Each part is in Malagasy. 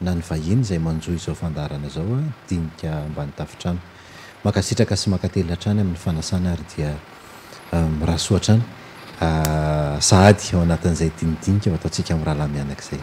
na ny vahiny izay manjoy zao fandarana zao a eh, dinika ambanytafitrano makasitraka sy mankately atrany amin'ny fanasana ary dia irahasoatrany ehm, ah, sady ao anatin'izay dinidinika ataontsika min rahalamianak' izay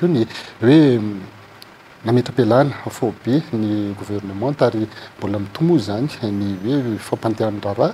io ny hoe mm, nametra ampialana fa be ny gouvernement ary mbola mitomo zany ny hoe fampantehany rarah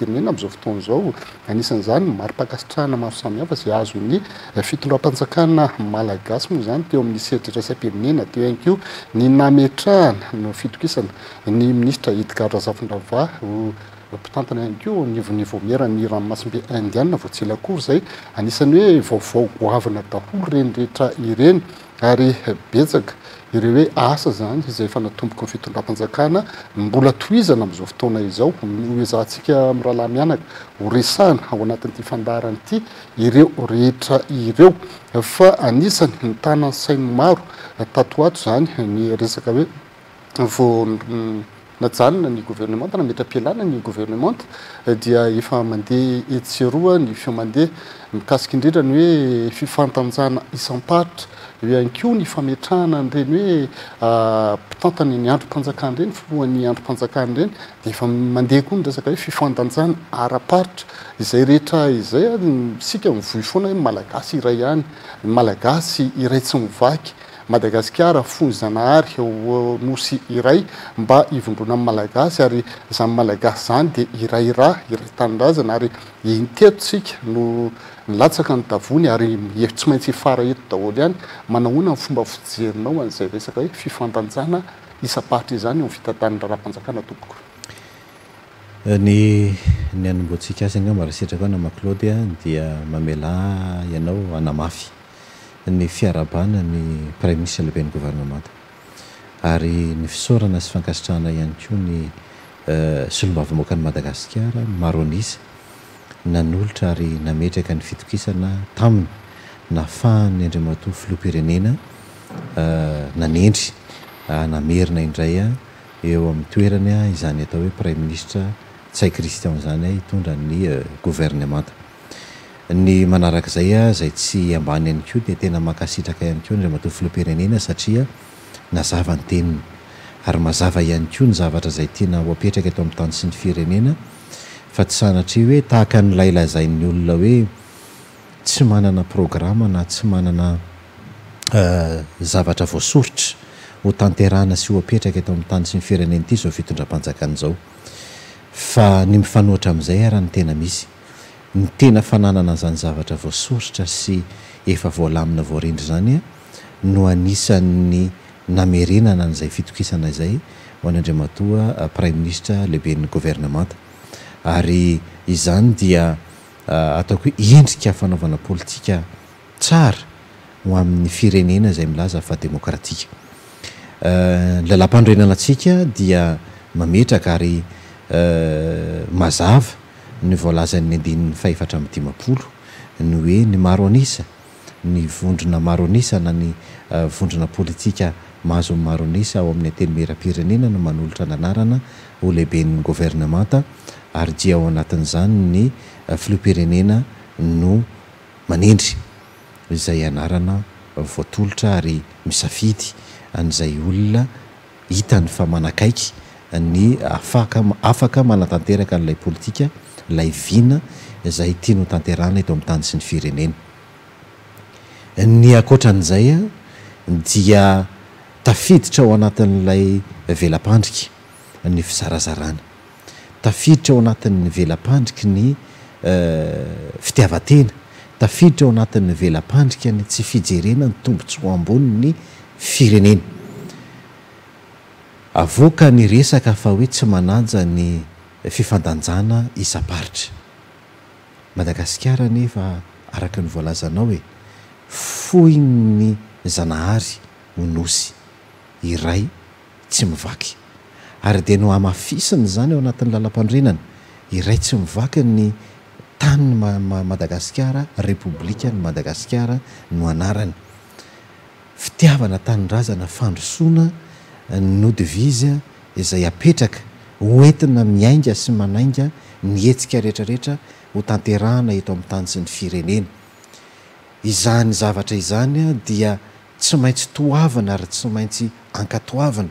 irnena amzao fotoan zao anisany zany maro-pakasitrahana mafo samihafa zay azo ny eh, fitondram-panjakana malagasy moa zany teo amin'yseridretra sampirnena teo anko ny nametrahana no fitokisana ny ministra etikarazafindrava mpitantana anko nivonivomera ny ranmasimbe indiaa vaotsy lakory zay anisany hoe vaovaogoavina daholo renirehetra ireny ary betsaka ireo hoe asa zany zay efa natompoky ny fitondra-panjakana mbola toizana am'izao fotoana izao hoe zaho ntsika am raha lah mianaka horesana ao anatin'ity fandarany ity ireo rehetra ireo fa anisany ny tana ny sainy maro tatoato zany ny resaka hoe vo najanona ny gouvernemente na metry ampialana ny gouvernemente dia efa mandeha eseroa ny fe mandeha mikasika indridrany hoe fifantanjana isampahitra ean ko ny fametrahana anyireny hoe ah, mpitantany ny andrompanjakany reny foany androm-panjakany ireny de efa mandeha koa nydrasaka hoe fifandanjana araaparitra izay rehetra izay a ah, sika mivoy foana hoe malagasy iray hany malagasy iray tsy mivaky madagasikara foy zanahary e nosy iray mba ivondrona amn'ny malagasy ary zany malagasy zany dea irayrah iray tanynrazana ary intetosika no nilatsaka ny davony ary e tsy maintsy fara eto daholo ihany manahoiana ny fomba fijerinao an'izay resaka hoe fifantanjana isa pahitra izany o n fitantaninra rahampanjakana tompoko eh, ny ny animboantsika asyanga mba rahasetraka o namaclaudya dia mamela ianao anamafy anyprme nitrlehiben'ny gverentyny syaih ihany konyslombavyboka ny euh, madagasikara maronisnanolotra ary nametry aka ny fitokisnatainy nafahany andrima to filoapirenenananendry euh, ah, namerina indraya ah, eo amin'ny toerany ah, izany atao hoe preme ministre tsy hai kristioo zany a hitondra ny euh, gouvernemente ny manarak' izaya zay tsy ambany ihany ko de tena mahakasitraka ihany keo ndray matofolopirenena satia nazavantennaryhz ihany konzavzaytna hoapetraka ato amin'nytany sy ny firenena fa tsy sanatr hoe tahaka nylailazai'nyolona hoe tsy manana program na tsy mananazavraoritrahsyekato eh, amin'nytany sy nreenty oindny ifna ami'zayaraha nytena misy ny tena fananana zany zavatra vaosorotra sy efa voalamina vaoarendry zanya eh, no anisan'ny namerenana n'izay fitokisana izay ho any andrimatoa eh, prime ministre lehiben'ny gouvernementa ary izany dia eh, ataoko hoe endrika fanaovana politika tsara ho amin'ny firenena zay milaza fa demoratikanlalamndeaadiamaetraka ary mazava ny volazan'ny andinin'ny faefatra aminydimapolo ny hoe ny maro anisa ny vondrona maro anisa na ny uh, vondrona politika mahazo maroanisa ao amin'ny ateny merapirenena no manolotra ny anarana holehiben'ny gouvernemanta ary jia ao anatin'izany ny uh, filopirenena no manendry izay anarana voatolotra ary misafidy an'izay olona hitany fa manakaiky ny afaka manatanteraka n'ilay pôlitika lay vina zay tiano tanterana eto amin'ny tany sy ny firenenanzaya tafiditra ao anatin'lay velapandrika ny fizarazarana tafidtra ao anatnny velapandriky ny e, fitiavatena tafiditra ao anatin'ny velapandrikany tsy fijerena ny tombontsy ho amboni ny fireeknresaka fa hoe tsy manajany isaaiamadagasiara nefa araka ny voalazanao hoe foi ny zanahary o nosy iray tsy mivaky ary de no amafisiny zany ao anatin'ny lalam-pandrenana iray tsy mivaky ny taninny madagasikara repoblika ny madagasikara no anarany fitiavana tanynrazana fandrosoana no devise zay apetraka hoentina miainga sy manainga nietika eereeho thana eto am'ny tany sy ny readia tsy maintsy toavana ary tsy maintsy ankatoavana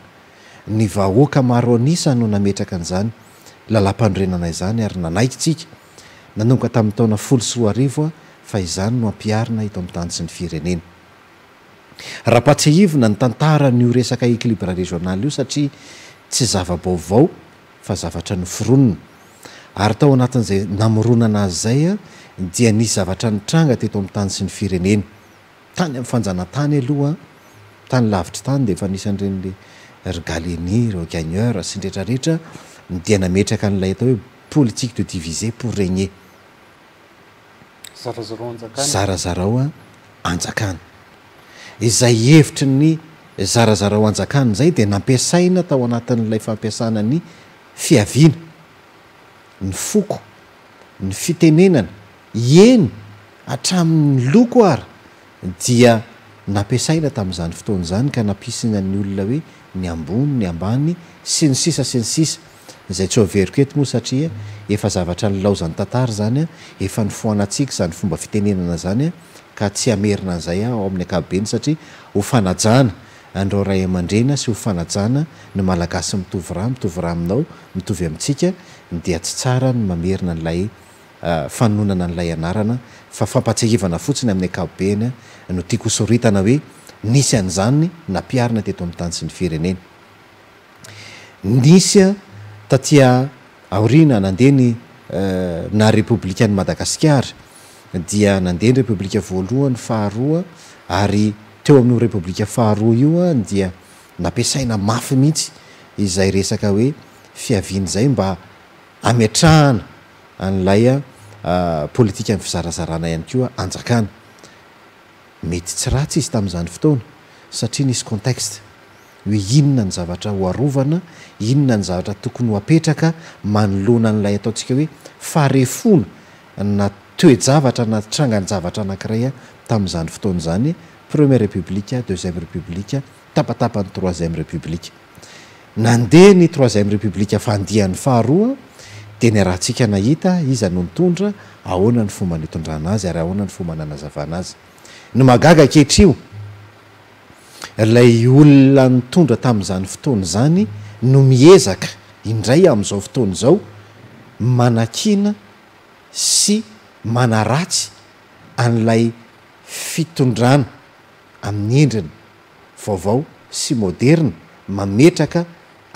ny vahoaka maro anisa no nametraka an'izany lala m-panrenana izany ary nanaikitsi aka tamn'ny taona folo sy raria fa izany no ampiarina eto am'ny tany sy ny rehaaeivna ny tantaranyo resaka eilibra renal io satia tsy zavabaovao ayazayadia nisy zavatra nytranga teto amin'ny tany sy ny firenena tany amiyfanjanatany alohaa tany lavitry tany deefa nisanyirenla rgalenirgane sy nreeaeaklay ataohoepolitie de divisé poreeay de nampina tao anatinlay fampiasanany fiaviana ny foko ny fitenenana eny atramin'ny lokoara dia nampiasaina tamin'izany fotoan'izany ka nampisinany olona hoe ny ambony ny ambany sy ny sisa sy ny sisa zay tsy ho veriko ety moa satria efa zavatra ny laozany tantara zany a efa nyfoanantsika zany fomba fitenenana zany a ka tsy hamerina an'izay a ao amin'ny ankabobeny satria ho fanajana andreo ray aman-drena sy hofanajana ny malagasy mitovy ra mitovy raha aminao mitovy amintsika dea tsy tsara ny mamerinanlaynnlayannaapaehvana ah, fotsiny amin'ny akaoen notiaapaina teto am'nytany sy ny reepanymadaaaadeepbikavoalohany eh, faharoa ary teoamin'yorepoblikafaharoa ioa ah, dia napiasaina mafy mihitsy izay resaka hoe fiavian' zay mba amatrahana laypolitika ah, ah, ami'ny fizarazarana ihany koaaa mety tsy ratsy izy tamin'izany fotoana satria nisy context hoe inona ny zavatra hoarovana inona ny zavatra tokony ho apetraka manolona n'ilay ataontsika hoe faharefona na toejavatra na tranganjavatra anankiraya tamin'izany fotoany zany premier republika deuxième républika tapatapany troisième républika nandea ny troisième républika fa andian'ny faharoa de ny arahantsika nahita iza nontondra aonany fomba n tondranazy ary ananfombanaaoaaga kehtrio lay olona ny tondra tami'izany fotony zany no miezaka indray am'izao fotony zao manankina sy manaratsy an'lay fitondrana amin'ny endriny vaovao sy moderna mametraka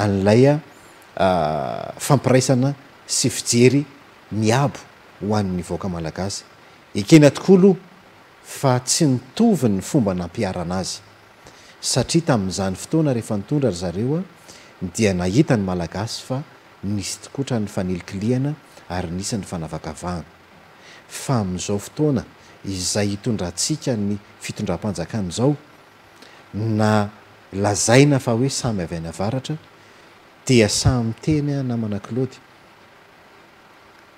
an'laya ah, fampiraisana sy fijery niabo hoan'ny voaka malagasy ekena tokolo fa tsy nitovi ny fomba nampiarana azy satria tamin'n'izany fotoana rehefa nitondra ry zareo a dia nahita ny malagasy fa nisy tokotra ny fanilikiliana ary nisany fanavakavahana fa ami'izao fotoana izay hitondra tsika ny fitondram-panjakany izao na lazaina fa hoe samy avy ana avaratra dia samyteny a namana klady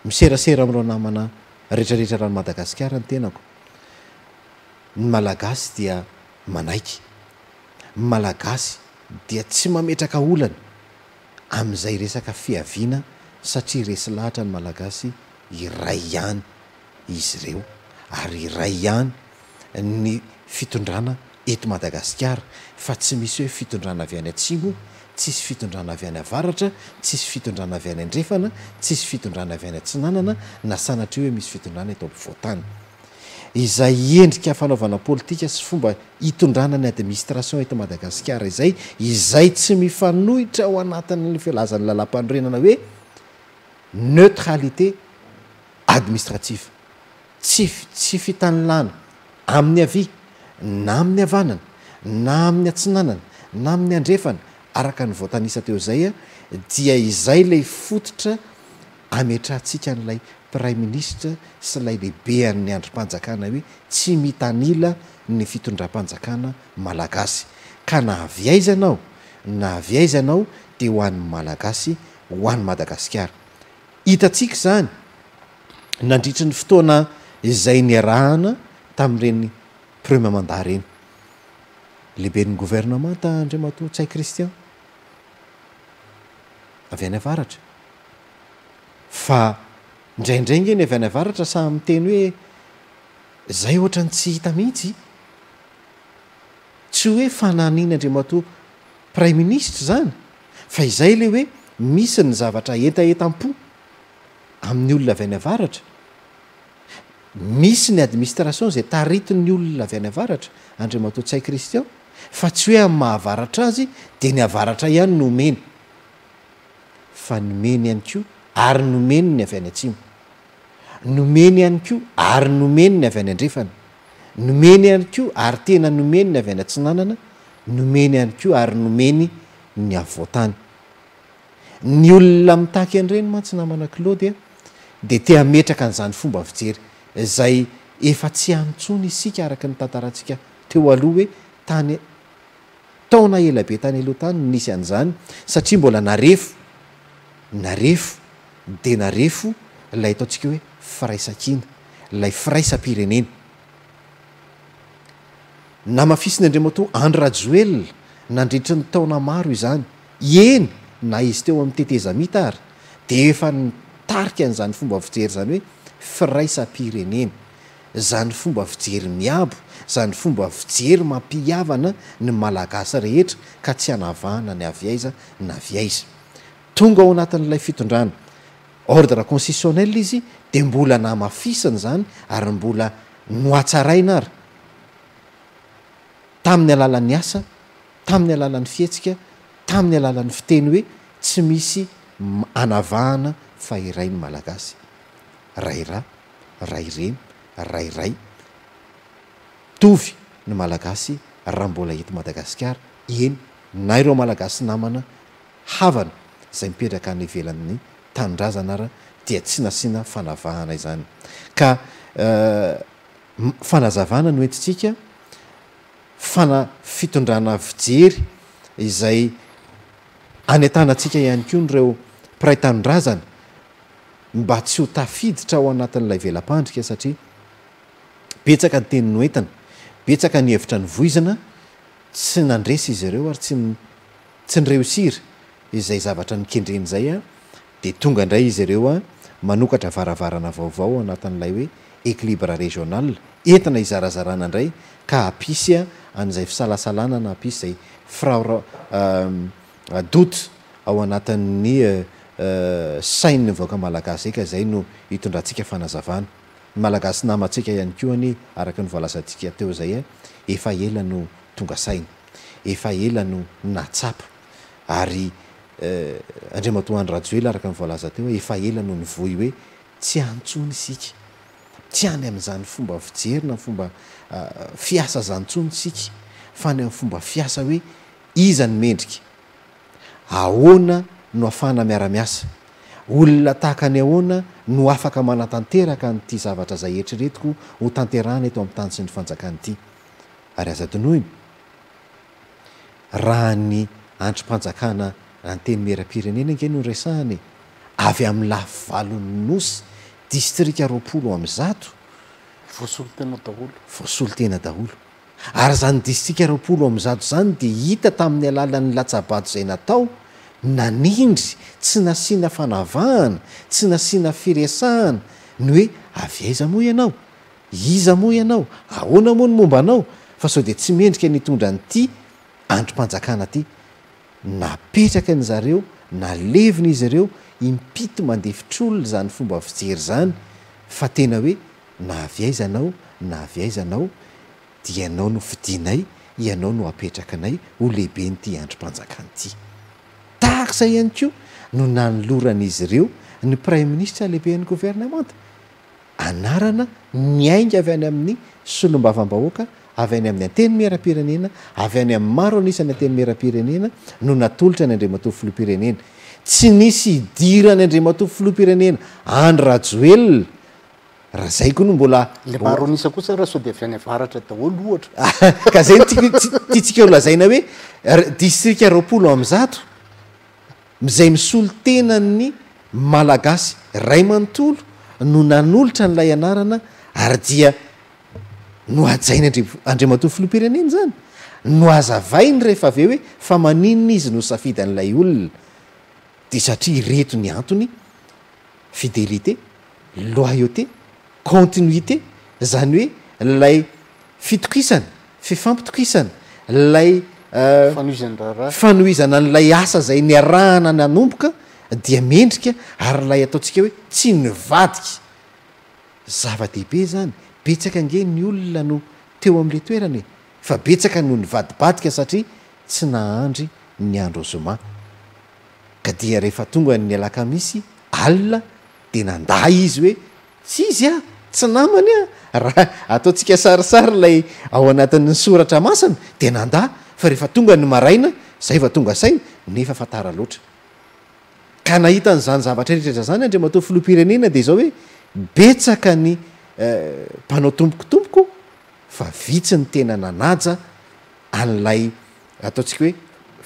miserasera am'ro namana rehetrarehetra rano madagasikara ny tenako ny malagasy dia manaiky malagasy dia tsy mametraka olana amn'izay resaka fiaviana satria resy lahatra ny malagasy iray ihany izy ireo ary ray ihany ny fitondrana eti madagasikara fa tsy misy hoe fitondrana avy any antsino tsisy fitondrana avy any avaratra tsisy fitondrana avy any andrefana tssy fitondrana avy any antsinanana na sanatr io hoe misy fitondrana eto ampyvoatany izay endrika fanaovanapolitika sy fomba itondrana ny administration eti madagasikara izay izay tsy mifanohitra ho anatin'ny fialazan'ny lalam-panorenana hoe neutralité administratife tsy tsy fitanylàna amin'ny avy na amin'ny avanana na amin'ny atsinanana na amin'ny andrefana araka ny voatanisa teo zaya dia izay lay fototra ametra antsika n'ilay prime ministra sy lay lehibe a'ny androm-panjakana hoe tsy mitanila ny fitondram-panjakana malagasy ka na avy aiza anao na avy aiza anao de ho anny malagasy ho any madagasikara hitatsika zany nandritry ny fotoana izay niarahana tami'ireny premer mandah ireny lehibe ny gouvernement ta andriamato tsai kristian avy any avaratra fa ndraindraingy eny avy any avaratra samteny hoe zay ohatrany tsy hita mihitsy tsy hoe fananian'andriamato praime ministra zany fa izay ley hoe misy ny zavatra etaentam-po amin'ny olona avy any avaratra misy ny administration zay taritony olona avy any avaratra andrimataots ay kristian fa tsy hoe amy mahavaratra azy de ny avaratra ihany nomeny fa nomeny ay ko ary nomen ny av any atimnomen ay ko arynomen ny av any andrefana nomeny ay ko ary tena nomeny ny avy any atsinanana nomenyay ko ary nomeny ny avotany ny olona mitaky an'ireny matsy namana kladya de tea metraka an'izany fomba vijery zay efa tsy anontsony isika araky nytantarantsika teo aloha hoe tany taona elabe tany aloha tany nisy an'izany satria mbola narefo narefo de narefo lay ataontsika hoe firaisakina lay firaisam-pirenena na mafisiny andreomoa ato anrajoela nandritry ny taona maro izany eny na izy teo am'ny teteza mit ary de efa nitarika an'izany fomba fijery zany hoe firaisa pirenena zany fomba vijery miabo zany fomba vijery mampiavana ny malagasy rehetra ka tsy anavahana ny aviaiza ny avi aiza tonga ao anatin'lay fitondrana ordra concitionelle izy de mbola namafisiny zany ary mbola noatsaraina ary tamin'ny alalan'ny asa tamin'ny alalan'ny fihetsika tamin'ny alalan'ny fiteny hoe tsy misy anavahana fa irai ny malagasy rayrah ray remy rayray tovy ny malagasy raha mbola eti madagasikara eny na ireo malagasy namana havana zay mipetraka anyvelann'ny tanndrazanara dia tsy nasiana fanavahana izany ka eh, fanazavana no entitsika fana fitondrana vijery izay any atanatsika ihany koa nyreo piray tanndrazany mba tsy ho tafiditra ao anatin'ilay velapandrika satria betsaka ny teninyentina betsaka nyhevitra ny voizana tsy nandresy izy ireo ary tsytsy nyreosiry izay zavatra nikendreny zay a de tonga ndray izy ireo a manokatra varavarana vaovao ao anatin'ilay hoe equilibre regional entina izarazarana indray ka apisya an'izay fisalasalana na apisy zay fraor dote ao anatin'ny eh, Eh, sain voaka malagas eka zay no hitondraantsikaanazaa malagas namatsika iany koany arakny volazatsikateoayaeeeaanraely araky ny vlaateo efaelanonvy hoetsy antsonysiktsy any am'zany fomba fijerina fomba ah, fiasa zanytsony sik faany ami'ny fomba fiasa hoe iza ny mendriky aoana no afanamiaraasolona tahakany ahoana no afaka manatanteraka n'ity zavatra zay etriretiko ho eto a'ytansnyeieenge avy am'ny la valony nosy distrikroapolo amzatovoasolotena daolovoasoltenaaolynydisrioolo azat zany de hita tamin'ny alalan'ny latsabato zay natao nanindry tsy nasiana fanavahana tsy nasiana firesahana ny hoe avy aiza moa ianao iza moa ianao aoana moa ny mombanao fa sao de tsy mendrika ni tondra nyty antrom-panjakana aty napetrakan'zareo na levina izy ireo impito mandefitr'olona zany fomba fijery zany fa tena hoe na avy aizanao na avy aizanao de ianao nofidinay ianao no apetraka nay o lehibe ny ty antrom-panjakana ty sayihany ko no nanoloran'izy ireo ny prime ministre lehibe ny gouvernemente anarana ny ainga avy any amin'ny solombavam-bahoaka avy any amin'ny anteny miarampirenena avy any amin'ny maro anisany anteny miaram-pirenena no natolotra ny andre matoofloampirenena tsy nisy idirany andre matooflompirenena any rajoelona raha zaiko no mbola ka zay titsika lazaina hoe distrikramzatr mizay misolo tena ny malagasy ray manontolo no nan'olotra n'ilay anarana ary dia no ajainy a andriamatolo filom-pireneny zany no azavainy rehefa ave hoe fa maninona izy no safida an'ilay olona de satria ireto ny antony fidelité loyauté continuité zany hoe lay fitokisany fifampitokisany lay Euh, fanoizana n'lay asa zay ny arahana nanomboka dia mendrika ary lay ataotsika hoe tsy nyvadika zava-dehibe zany betsaka nge ny olona no teo am'la toerany fa betsaka no nyvadibadika satria tsy na andry ny andro zoma ka dia rehefa tonga nyalaka misy alia de nanda izy hoe tsy izy a tsy namany a raha ataotsika sarisary lay ao anatin'ny soratra masany de nanda rehfatonany zay vatonasa nefaa ahianzany zavatra retr era zany andre matao filompirenena de zao hoe besaka ny eh, mpanao tompokotompoko fa vitsi ny tena nanaja an'lay ataotsika oe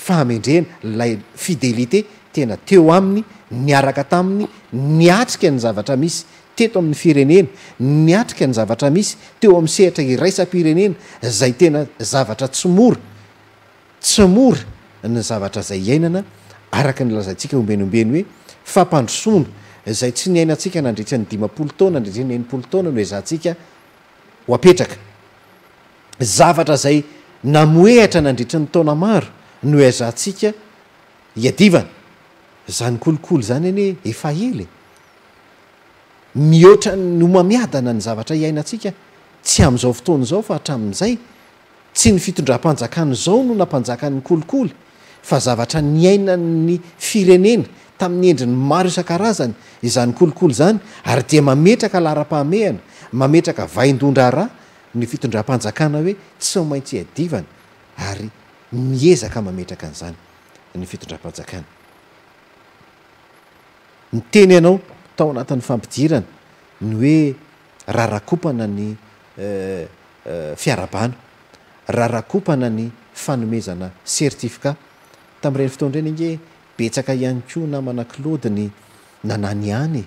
fahamendrena nlay fidelité tena teo aminy niaraka taminy niatrika ny zavatra misy teto amin'ny firenena niatrika ny zavatra misy teo am'ny sehatra iraisampirenena zay tena zavatra tsomory tsy mory ny zavatra izay iainana araka ny lazantsika ombeniombeny hoe fampandrosona zay tsy ny ainantsika nandritrany dimapolo tona nandritr ny ainimpolo tna no zahntsika h zay namoehitra nandritry 'ny taona maro no ezahntsika iadivana zany kolokolo zany any efa ely mihoatra nomamiadana ny zavatra iainasika tsy am'izao fotoany zao fa hatramin'izay tsy ny fitondram-panjakany zao no nampanjakany kolikoly fa zavatra ny ainany firenena tamin'ny endri ny maro isan-karazany izan'ny kolikoly zany ary dia mametraka lara-pahamehana mametraka vain-dondra raha ny fitondram-panjakana hoe tsy o maintsy adivana ary miezaka mametraka n'zany nyfitondra-aaatao aatn'nyfampirana ny oeraharakopana ny raharahkopana ny fanomezana sertifika tami'ireny foton ireny ine betsaka ihany ko namana klodiny nananyany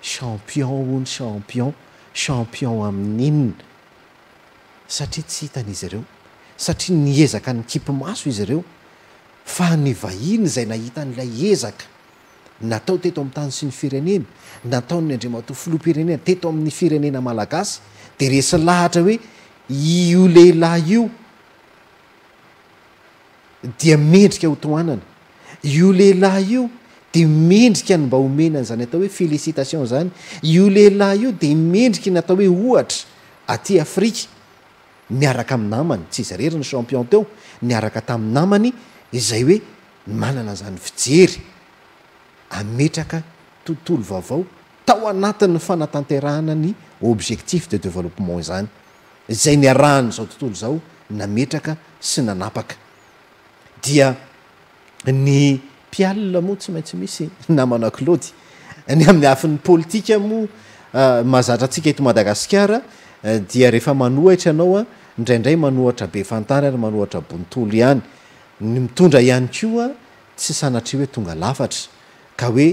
champion o ny champion champion amin'innsatiatshitan'izy reo satria nezaka ny kiy maso izy reo fa nyvahiny zay nahitan'la ezaka natao teto am'ny tany sy ny firenena nataony andrimat floa-pirenena teto amin'ny firenena malagasy de res lahatra hoe io lehilahy io dia mendrika ho toanana io lehilahy io de mendrika ny mba homenany zany atao hoe félicitation zany io lehilahy io de mendrikany atao hoe ohatra aty afrika miaraka am'n namany tsy izyrera ny champion teo niaraka tam'ny namany zay hoe manana an'zany fijery ametraka tontolo vaovao tao anatiny ny fanatanterahana ny objectif de développement zany zay niarahany zao tontolo zao nametraka sy nanapaka dia ny pialna moa tsy maintsy misy namana klaody ny amin'ny afin'ny politika moa ah, mazatra atsika eto madagasikara eh, dia rehefa manohahtra ianaoa indraindray manohatra be fantarana manohatra bontolo ihany ny mitondra ihany koa tsy sanatry hoe tonga lafatra ka hoe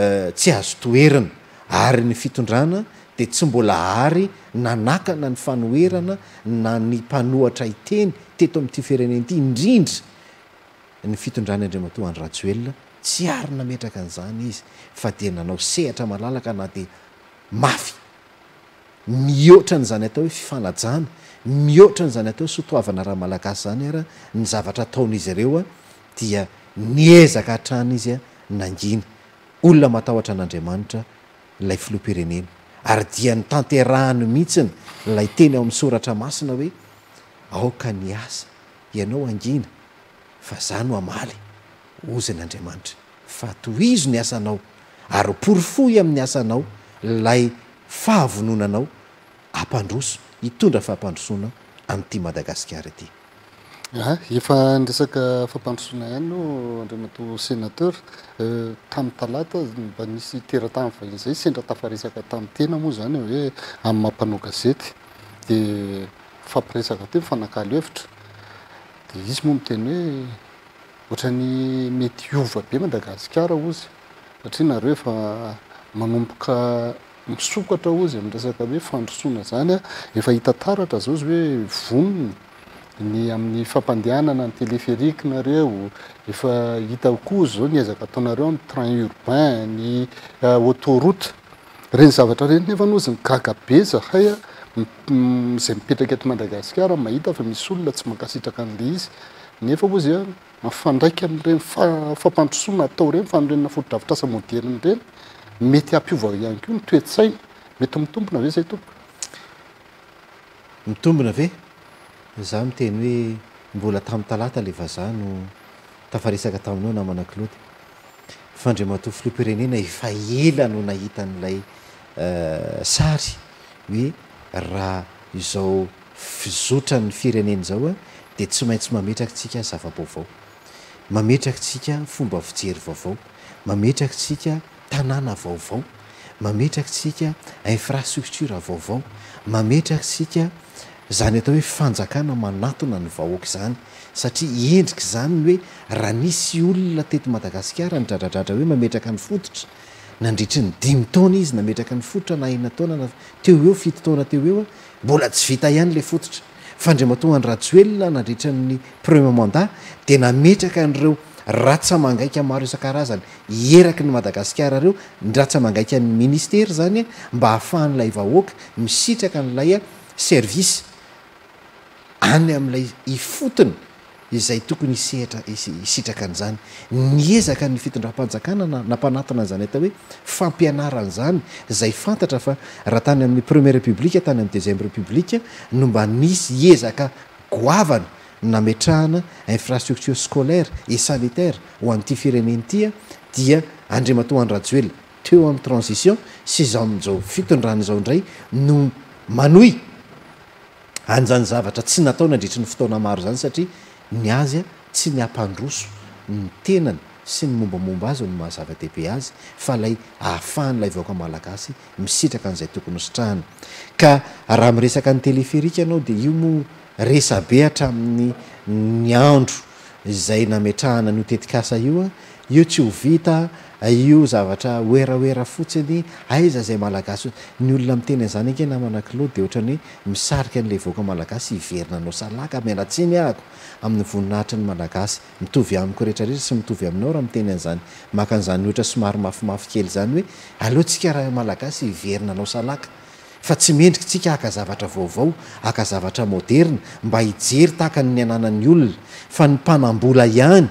eh, tsy azo toerina ary ny fitondrana de tsy mbola ary nanakana ny fanoerana na ny mpanoatra iteny teto ami'ty fireneny ity indrindra ny fitondrany andriamanto anratsoelona tsy ary nametraka n'izany izy fa dia nanao sehatra malalaka na de mafy mihoatran'zany atao hoe fifanajana mihotran'zany ataoh sotoavana raha malagasy zany ar ny zavatra ataon'izy reo a dia niezaka atrany izya nangina olona matahtra an'andriamanitra la flopirenena ary dia ntantehanoihitnayteny aamin'nysoratramasina hoe aoka ny asa ianao angina fa za no amaly ozanyandriamanitra fa to izo ni asanao ary o porifoy amin'ny asanao lay fahavononanao ampandroso hitondra fampandrosoana amin'ity madagasikara ity a ah, efa nresaka fampandrosoana ihany o andriamato senateur eh, tamn'ny talata mba misy teratami'ny vahina zay sendra tafaresaka tam'ny tena moa zany hoe am'ny mampanao gazety de fampiresaka ty mifanakalo hevitra de izy moa miteny hoe ohatrany mety iova be madagasikara ozy satria nareo efa manompoka misokatra ozy ami'nresaka hoe fandrosoana zany a efa hita taratra zao zy hoe vonony ny amin'ny fampandehanana ny teleferika nareo efa hita koha izy zao niezaka ataonareony train urbain ny ah, autorote reny zavatra reny nefa nozy ny gaga be zahaya zay mipetraka ety madagasikara mahita fa misy olona tsy mankasitraka andeha izy nefa ho za afandraiky ami'ireny f-fampantrosona atao reny fa anoreninaforodravitra asamodeerin reny mety ampiova ihany koa notoetsainy mety mitombona ave zay tompok mitombona ave za miteny hoe mbola tami'yle ahnotanaonamanaoenoahitan'laysary eh, hoe raha izao fizotrany firenena zao a de tsy maintsy mametraky tsika zavaboovao mametraka tsika fomba vijery vaovao mametraka tsika tanàna vaovao mametrak tsika infrastructure vaovao mametraka tsika zany atao hoe fanjakana manatona ny vahoaka zany satria endrik' zany hoe raha nisy olona teto madagasikara ny dradradradra hoe mametraka ny fototra nandritryny dimy taona izy nametraka ny fototra na inataona na teo eo fitotaona teo eoa mbola tsy vita ihany la fototra fa andra matongany ratso elona nandritrany premier manda de nametraka an'ireo ratsa mangaika maro isan-karazany ieraky ny madagasikara reo nratsa mangaika ny ministera zany mba hahafahan'ilay vahoaka misitraka n'laya service any ami'ilay ifotony izay tokony isehitraisitraka an'izany ny ezaka ny fitondrampanjakana na nampanatina an'izany atao hoe fampianaran'izany zay fantatra fa raha tany amin'ny premier républika tany amin'ny decembre républike no mba nisy ezaka goavana nametrahana infrastructure scolaire e sanitaire ho amin'nyity fireneny tya dia andriama toa andrajoelna teo amin'ny transition sy izao amin'izao fitondran'izao indray no manoy an'izany zavatra tsy natao nandritry ny fotona maro zany satria ny azya tsy ny ampandroso ny tenany sy ny mombamomba azy ny mahazava-dehibe azy fa lay aafahanylay vaokamalagasy misitraka 'zay tokonystraankraha miresaka ny teléferika anao de io mo resa be atramin'ny nyandro zay nametrahananyotetik asa ioa io tsy ho vita io zavatra oeraera fotsiny aiza zay malaasynyolona mtenazany anke namanaklo deanyhoemisaika n'la vokmalaasy iverinanao salaamialatsiny ahko amin'ny voninahitry ny malagasy mitovy amiko rehetrarehetra sy mitovy aminao raha miteny an'izany maka an'izany ohatra somary mafimafy kely zany hoe aleohatsika raha malagasy hiverina anao salaka fa tsy mendriky tsika akazavatra vaovao akazavatra moderna mba hijery tahakany ananany olona fa ny mpanambola ihany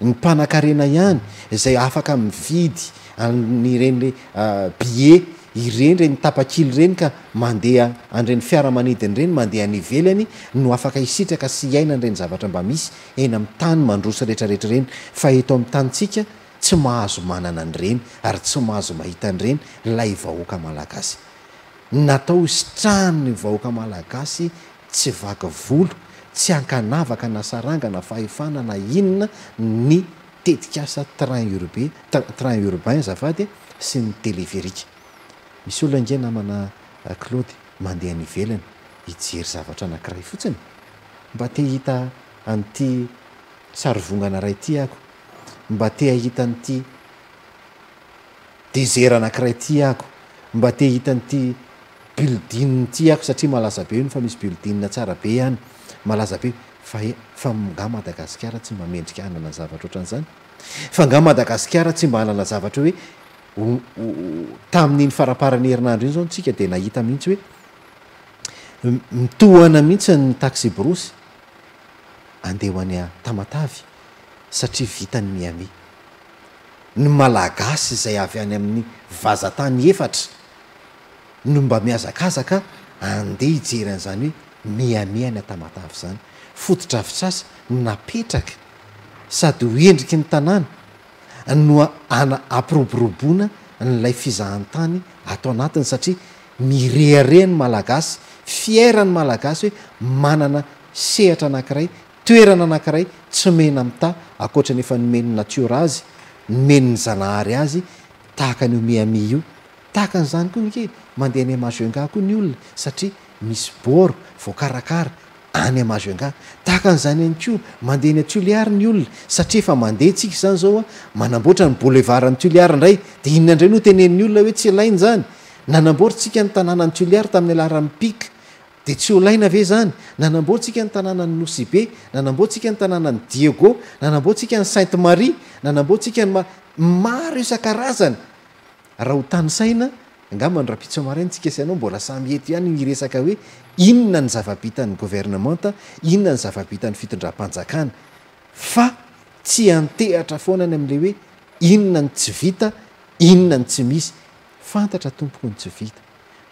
ny mpanan-karena ihany zay afaka mifidy ainy renyly ah, bie irenyre ny tapakily reny ka mandeha anireny fiaramanidiny reny mandeha nivelany no afaka isitraka sy iaina anyireny zavatra mba misy heny ami'ny tany mandrosy retraretra reny fa eto amin'ny tanytsika tsy mahazo manana any reny ary tsy mahazo mahitanyireny la vahoaka malagasy natao izy tran ny vahoaka malagasy tsy vaky volo tsy ankanavaka nasarangana fahefanana inona ny tetikasa tran urbétrain urbain zavady sy ny teléferika misy oloange namana klaudy ah, mandeha nivelany hijery zavatra anakiray fotsiny mba t hita 'ty sagana ray ty ao mba t hita 'ty desera anairay ty ao mba t hita 'ty billidin ty ao saria malaza be famisy biii aae aaazaafa gaa tsy maedrigatsy ma haaaaraoe tamin'ny faraparany herinandro iny zao ntsika dia nahita mihitsy hoe mitohana mihitsy ny taxi brosy andeha ho any a tamatavy satria vitany miame ny malagasy zay avy any amin'ny vazatany efatra no mba mihazakazaka andeha hijeranyizany hoe miame any atamatavy zany fototra vits asa nnapetraka sady ho endriky ny tanàna noa ana ampiroborobona nylay fizahantany atao anatiny satria mirearehany malagasy fiarany malagasy hoe manana sehatra anankiray toerana anankiray tsy mena amin'y ta akoatra nefa nomenn natiora azy nomenyny zanahary azy tahaka anyo miami io tahakan'izany koa ni ke mandeha ny masongahkoa ny olona satria misy bôrt voakarakara any amazo anga tahaka an'zany ay ko mandehny atsliary ny olona satria fa mandehtsika zany zaoa manaboatra ny bolevaram tsliarndray de innadray notenenyolona hoe tsy laina zany nanaboatra tsika ny tanànaatsliar tamin'ny alarapi de tsy oaina ave zany nanabota tsika ny tanànany nosy be nanaboatsika ny tanànany diego nanabotsikany sainte marie nanambotsika y maro isa-karazany raha ho tanysaina ngamanorapitso marainy tsika isinao mbola samy eto ihany ny resaka hoe inona ny zavabitany gouvernement inona ny zavabita ny fitondra-panjakana fa tsy antehatra fonany am'le hoe inona ny tsy vita inonany tsy misy fantatra tompokny tsy vita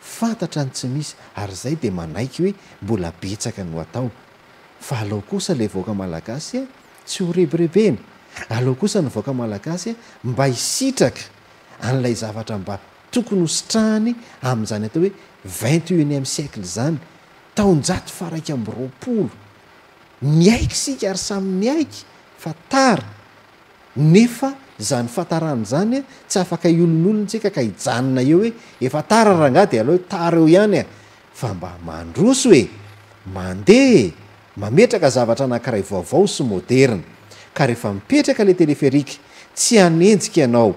fntaan tsy mis ary zay de manaiy hobalo osala ka malaasy a tsy horebrebena alao kosa ny voaka malagasy a mba isitraka an'lay zavatra mba okonyos trahany am'zany atao hoe vint unym siele zany taonjat farai am roaolo niaiki sik ary samy ny aiky fata nefa zany fataan zanya e, tsy afaka iolonolony tsika ka iana eo oeefaangad e, al eoayfa e. mba andoso oe mane e maetraka zavatra anakiray vaovao sy môderna ka rehefa mipetraka le teleferika tsy anenjika ianao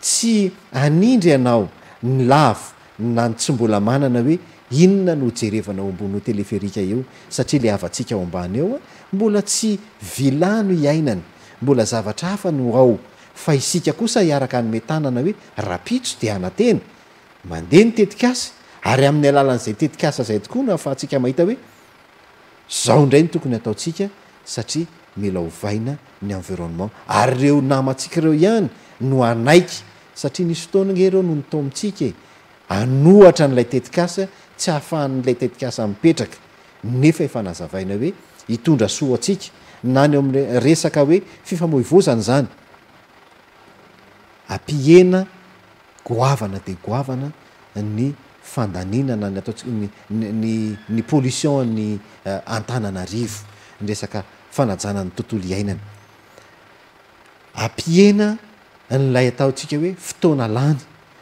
tsy anindry ianao ny lavo nany tsy mbola manana hoe inona no jerevana oambonyho teleferika eo satria le avatsika ao ambany eoa mbola tsy vilano iainany mbola zavatra hafa no ao fa isika kosa iarak ayme tanana hoe rapiso de ana mandeha nytetikas ary amin'ny alalan'izay tetikasa zay tokoa n ahafahatsika mahitahoe zao indray ny tokony ataotsika satria mila ovaina ny environement ary reo namatsika reo ihany no anaiky satria nisy fotonagna hereo noho ny tao amitsikae anohatra n'ilay tetik asa tsy hahafahann'ilay tetik asa mipetraka nefa efanazavaina hoe hitondra soaa atsika na ny o ami resaka hoe fifamoivozany zany ampihena goavana dea goavana ny fandaninana ny ataotsk nny politionny eh, an-tananarivo nresaka fanajanany tontolo iainany ampihena nlay ataotsika hoe fotona lany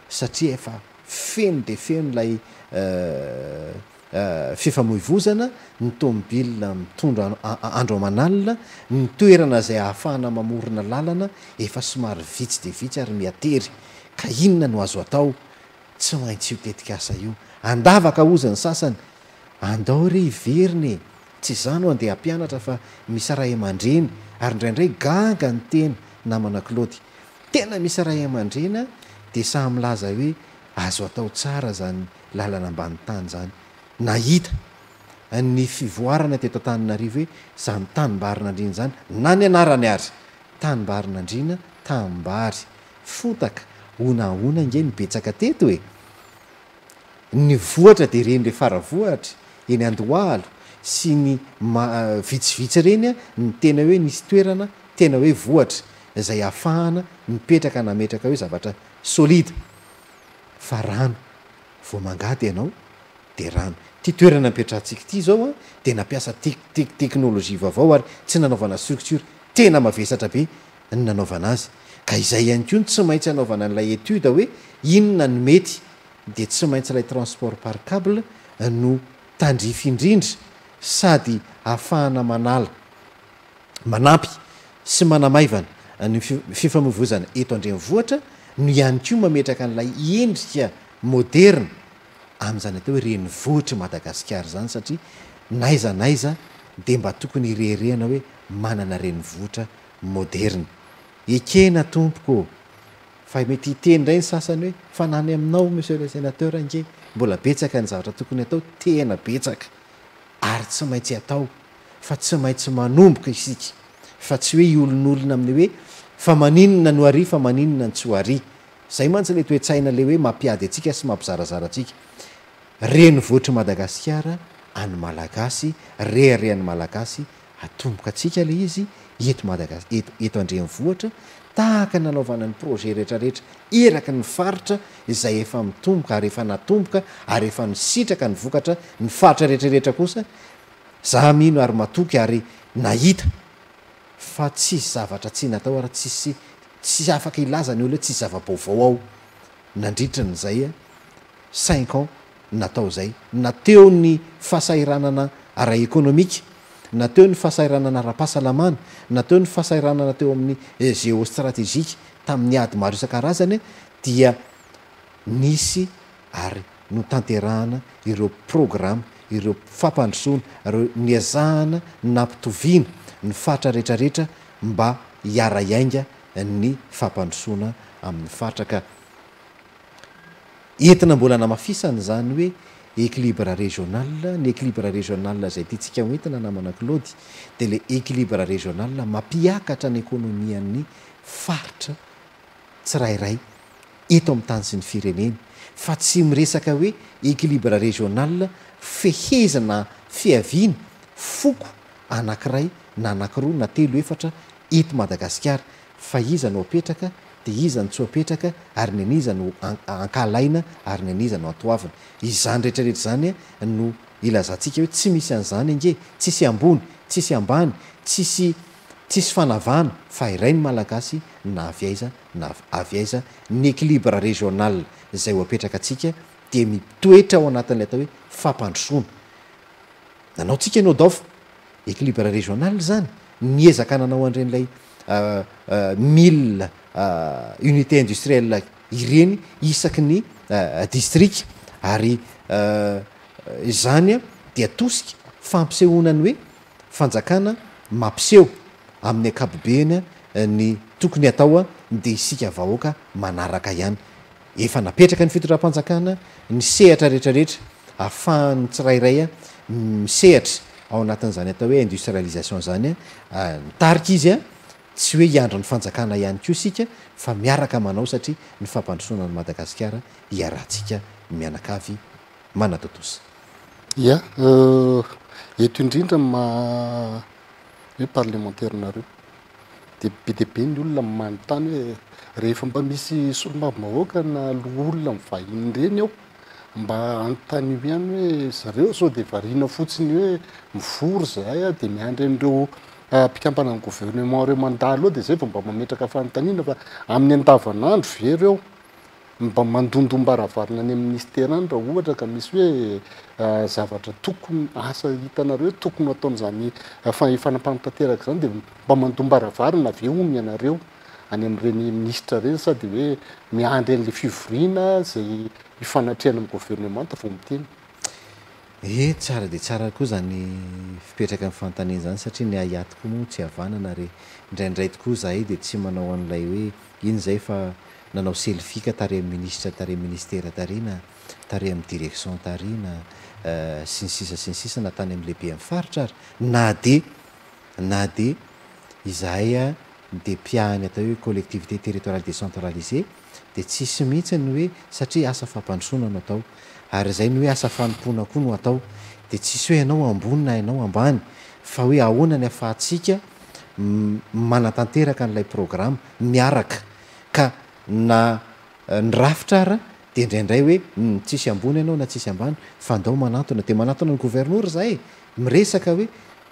satria efa feno de feno lay euh, euh, fifamoivozana ny tôbilna mitondro andro aman'alina nitoerana zay ahafahna mamorina lalana efa somary vitsy de vitsy ary miatery ka inona no azo atao tsy maintsy io tetika asa io andavaka ozany sasany andao re iveriny e. tsy zanyo andeha ampianatra fa misra man-dreny ary ndraindray gaga ny teny namana klôty tena misy ray aman-drenaa de samylaza hoe azo atao tsara zany lalana ambany tany zany nahita ny fivoarana teto an-taninarivo hoe zany tanimbarina andrina zany na ny anarany ary tanimbarina aindrina tanimbary fotaka honahona nge nibetsaka teto hoe ny vohatra de renyle fara vohatra eny andohalo sy ny m vitsivitsy reny a ny tena hoe misy toerana tena hoe vohatra zay ahafahana mipetraka nametraka hoe zavatra solide fa rano vo mangaty ianao de rano ty toerana mipetrantsika ity zao a de nampiasa tikt teknôlojia vaovao ary tsy nanaovana structure tena mahavesatra be ny nanaovana azy ka izay ihany kony tsy maintsy anaovana n'ilay etude hoe inona ny mety de tsy maintsy ilay transport partable no tandrify indrindra sady ahafahana manala manampy sy manamaivana ny fifamivozana eto andremi vohatra no ihany kio mametraka n'ilay endrika moderna am'zany atao hoe reni vohitra madagasikara zany satria naizanaiza de mba tokony ireirehna hoe manana renivohitra moderna ekena tompoko fa mety hitenyndray ny sasany hoe fanany aminao monsieur le sénater ange mbola betsaka ny zavatra tokony atao tena betsaka ary tsy maintsy atao fa tsy maintsy manomboka isika fa tsy hoe olon'olona amin'ny hoe fa maninona ny oari fa maninina n tsy hoary zay mantsy le toetsaina le hoe mampiady atsika sy mampizarazaratsika ren'nyvoatry madagasikara any malagasy reare any malagasy atomboka atsika le izy etdaeto andre n vohatra tahaka nalaovana ny proje retraretra eraky ny faritra zay efa mitomboka ary efa natomboka ary efa nisitraka ny vokatra ny faritra retrarehetra kosa za mino ary matoky ary nahita fa tsy zavatra tsy natao arah tsisy tsisy afaka ilazany olo ho tsy zava-baovao ao nandriditra n'izay e. cinq ans natao zay na teo ny fahsairanana aray ekônomika na teo ny fahasairanana ra-pahasalamana nateo ny fahasairanana teo amin'ny eh, géo stratezika tamin'ny ady maro isan-karazany e, dia nisy ary no tanterahana ireo programma ireo fampandrosoana reo nyazahana nampitoviana ny faritra retrarehetra mba hiara iainga ny faampandrosoana amin'ny fartra ka entina mbola namafisany zany hoe equilibra regional ny equilibra regional zay tya tsika oentina namana klaody de la equilibra regional mampiakatra ny ekônomiany faritra tsy rairay eto amin'ny tany sy ny fireneny fa tsy miresaka hoe equilibra regional fehezana fiaviana foko anankiray na anankiroa na telo efatra ito madagasikara fa iza ny ho apetraka de iza ny tsy o apetraka ary ny aniza no ankalaina ary ny anizano atoavina izany rehetrarehetra zanya no ilazatsika hoe tsy misy anizany ange tsisy ambony tsisy ambany tsisy fanavana fa irai ny malagasy na avyaiza na avy aiza ny equilibra regional zay ho apetraka atsika di mitoetra ao anatin'lay ata hoe fampandrosona nanao ntsika no dofa equilibra regional zany ny ezaka nanao anirenyilay euh, euh, mile euh, unité industriel ireny isaky ny distrik ary zany a dia tosika fampiseho hoinany hoe fanjakana mampiseho amin'ny akabobeny a ny tokony atao a de isika vahoaka manaraka ihany efa napetraka ny fitodrampanjakana ny sehatra retraretra ahafahany tsirairay a misehatra mm, ao anatin'izany atao hoe industrialisation zany a ah, mitarika izy a ah, tsy hoe hiandrony fanjakana ihany ko sika fa miaraka manao satria ny fampandrosoana ny madagasikara iarahantsika mianakavy manatotosy ya eh, eto indrindra ma hoe parlementaire nareo de be diaibe ny olona ymany tany hoe rehefa mba misy solomavy mahoakana lo olona miyvahiny reny ao mba anontanio ihany hoe zareo zao de varina fotsiny hoe mivoro zay a de miandry an'ireo mpikampanany gouvernement reo mandahl oha de zay fa mba mametraka hafanontanina fa amin'ny an-davaan'andro ve reo mba mandondom-baravarina any amn ministerany raha ohatra ka misy hoe zavatra tokony asa hitanareo h tokony ataon'zany fa fanampanotanteraka zany de mba mandom-baravarina ave omy anareo any ami''reny ministre reny sady hoe miandry n'le fivoriana zay ifanatreana amny gouvernement ro mtenye tsara dearao ayfipetraka amifantenzany satria naatko mo tsyananare ndraindray tooa ay desy aaaaaaoetainirtitt amdireionnninatany amlehibe ami'nyfainadena de izahay de piahany atao hoe colectivité territoriale de centrealyse de tsisy mihitsy ny hoe satria asa fampanosonano atao ary zay ny hoe asa fanimponakoa no atao detsisy hoe anaoabonanaoa oe ann fahti mm, manatanteraka n'ilay programme miaraka ka na eh, ny rafitra ra de indraindray hoetsisy mm, ambony anao na tsisy amban faandeomanana de manatona ny gouvernor zaye miresaka hoe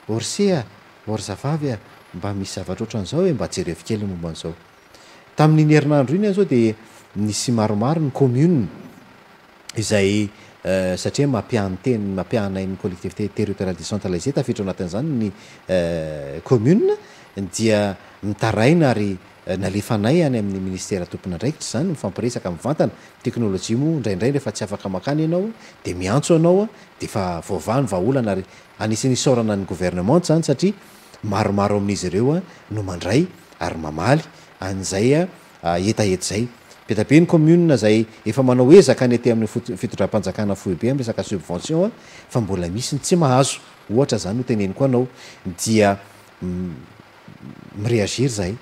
orsea orzavavy a eyarmapiaten mampiahnain'ny colectivité territorial de centralisé tafitra anatin'zany ny communanyamin'nyministrtomona nraikitry zanymifampiresakmtanateôlimo ndraindray drefa tsy afaka makany ianao de miantso anaoa defa vovahny vaolana ary anisiny sôrana ny gouvernementty zany satria maromaro amin'izy ireoa no mandray ary mamaly an'zaya etaet zay petabe ny kommn zay efa manaooe zakany t amin'ny fitodram-panjakana fo be ami resaka subventiona fa mbola misy tsy mahazo ohatra zany hoteneny ko anao dia mm, miréagiry zay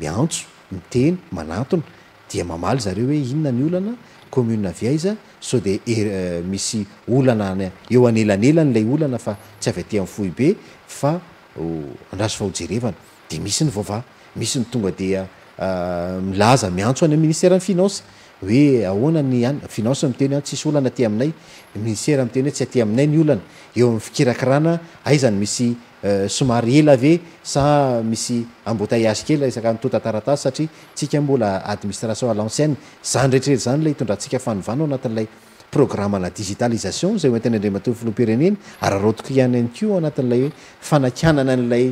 miantso miteny manatona dia mamaly zareo hoe inona ny olana kômmna avy aiza sa de e, misy olana eo anelanelanlay olana fa tsy avy ate amin'y fo be fa andrasy fa hojerevana de misy nyvova misy ny tonga de ah, milaza miantso any ministerany finance oe aoananyany financemteny a tsisy olanaataminayminiseramteny h tsy at aminayon eo am'y fikirakirana aizany misy eh, somaryela ave sa misy ambotaazy kely sakamitotataratasy satria tsika mbola administration àlanceny zany rehtriretry zany la itondratsika fanovanao anatin'lay programana digitalisation zay otena indre matoofolopereneny ary arotiko ihany any ko anatin'lay hoe fanakanana n'lay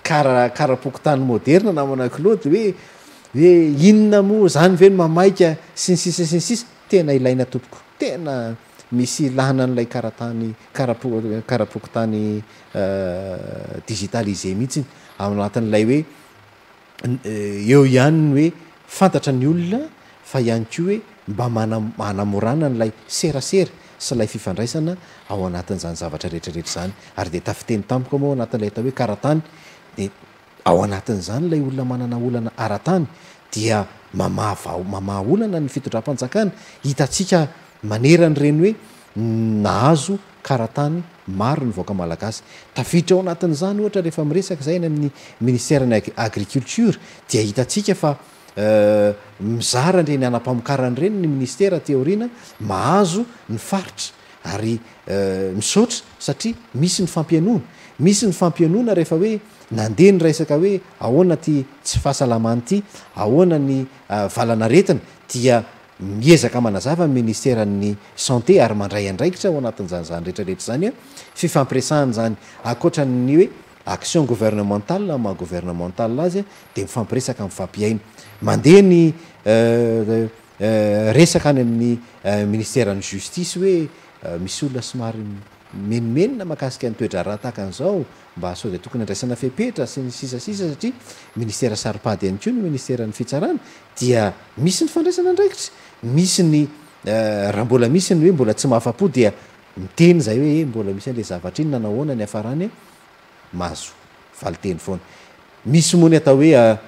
akarapokotany moderna namanakiloaty oe hoe inona mo zany ve no mamaika sinsisi sinsisy tena ilai natompoko tena misy lahana n'lay karatanokarapokotanydigitalise euh, mihitsyy aanatn'lay oe euh, eo ihanny hoe fantatra ny olona fa ihany keo hoe mba manamorana n'lay serasera sy lay fifandraisana ao anatin'zany zavatra rehetrarehetra zany ary de tafiteny tampiko moa anatn'lay ata hoe karahtanyd ao anatin'zany lay olona manana olana ara-tany dia aamamaha olana ny fitondra-panjakana hitatsika maneranyreny hoe nahazo karahatany maro ny voaka malagasy tafidtra ao anatin'zany ohatra rehefa miresaka zay ny amin'ny ministernyagriculture dia hitatsika fa Eh, mizara ndre ny anam-pamokarany reny ny ministera te oriana mahazo ny faritra ary eh, misaotra satria misy ny fampianona misy ny fampianoana rehefa hoe nandeha ny resaka hoe ahoana ty tsy fahasalamany ity ahoana ny eh, valana retina dia miezaka manazava ny ministerany santé ary mandray andraikitra ao anatin'n'izanyzany retrarehetra zany a fifampiresahana zany akoatrany hoe ation gouvernemental maha gouvernementalazy de mifampiresaka myaministerny euh, euh, euh, jsticeoemisy olonasomaryenimenaaia ntoedraaotoony andraisanapeitra sy ny sisaisa sariministersapay anyko ny ministernyfisaranimisny fandraisanandraikity misioet amolamisyanla zavatra iny nanao hoana ny afarany a e. azoesy moany atoorelation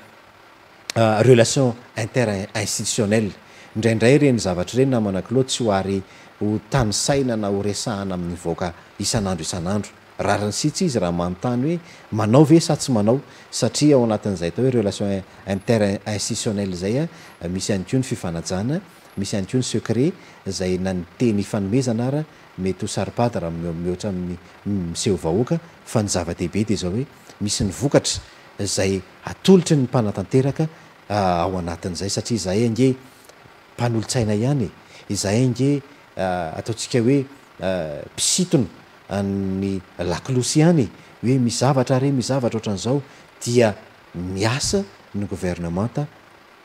euh, euh, inter institutionnelle indraindray reny zavatra reny namanakiloha tsy ho ary ho tanysainana ho resahana amin'ny voaka isan'andro isan'andro raha ran sitsy izy raha manontany hoe manao ve sa tsy manao satria ao anatin'izay atao hoe relation interinstitutionnele zay a euh, misy anyko ny fifanajana misy anyko ny secret zay nanyteny ifanomezana ara mety ho saripady raha mihoatra min'ny miseho vahoaka fa ny zava-dehibe de zao hoe misy nyvokatra zay atolotry ny mpanatanteraka ah, ao anatin' izay satria izahy ange mpanolontsaina ihanye izay ange ataotsika ah, hoe ah, mpisitona ny lakilosy any hoe mizavatra re mizavatra ohatran'izao dia miasa ny gouvernementa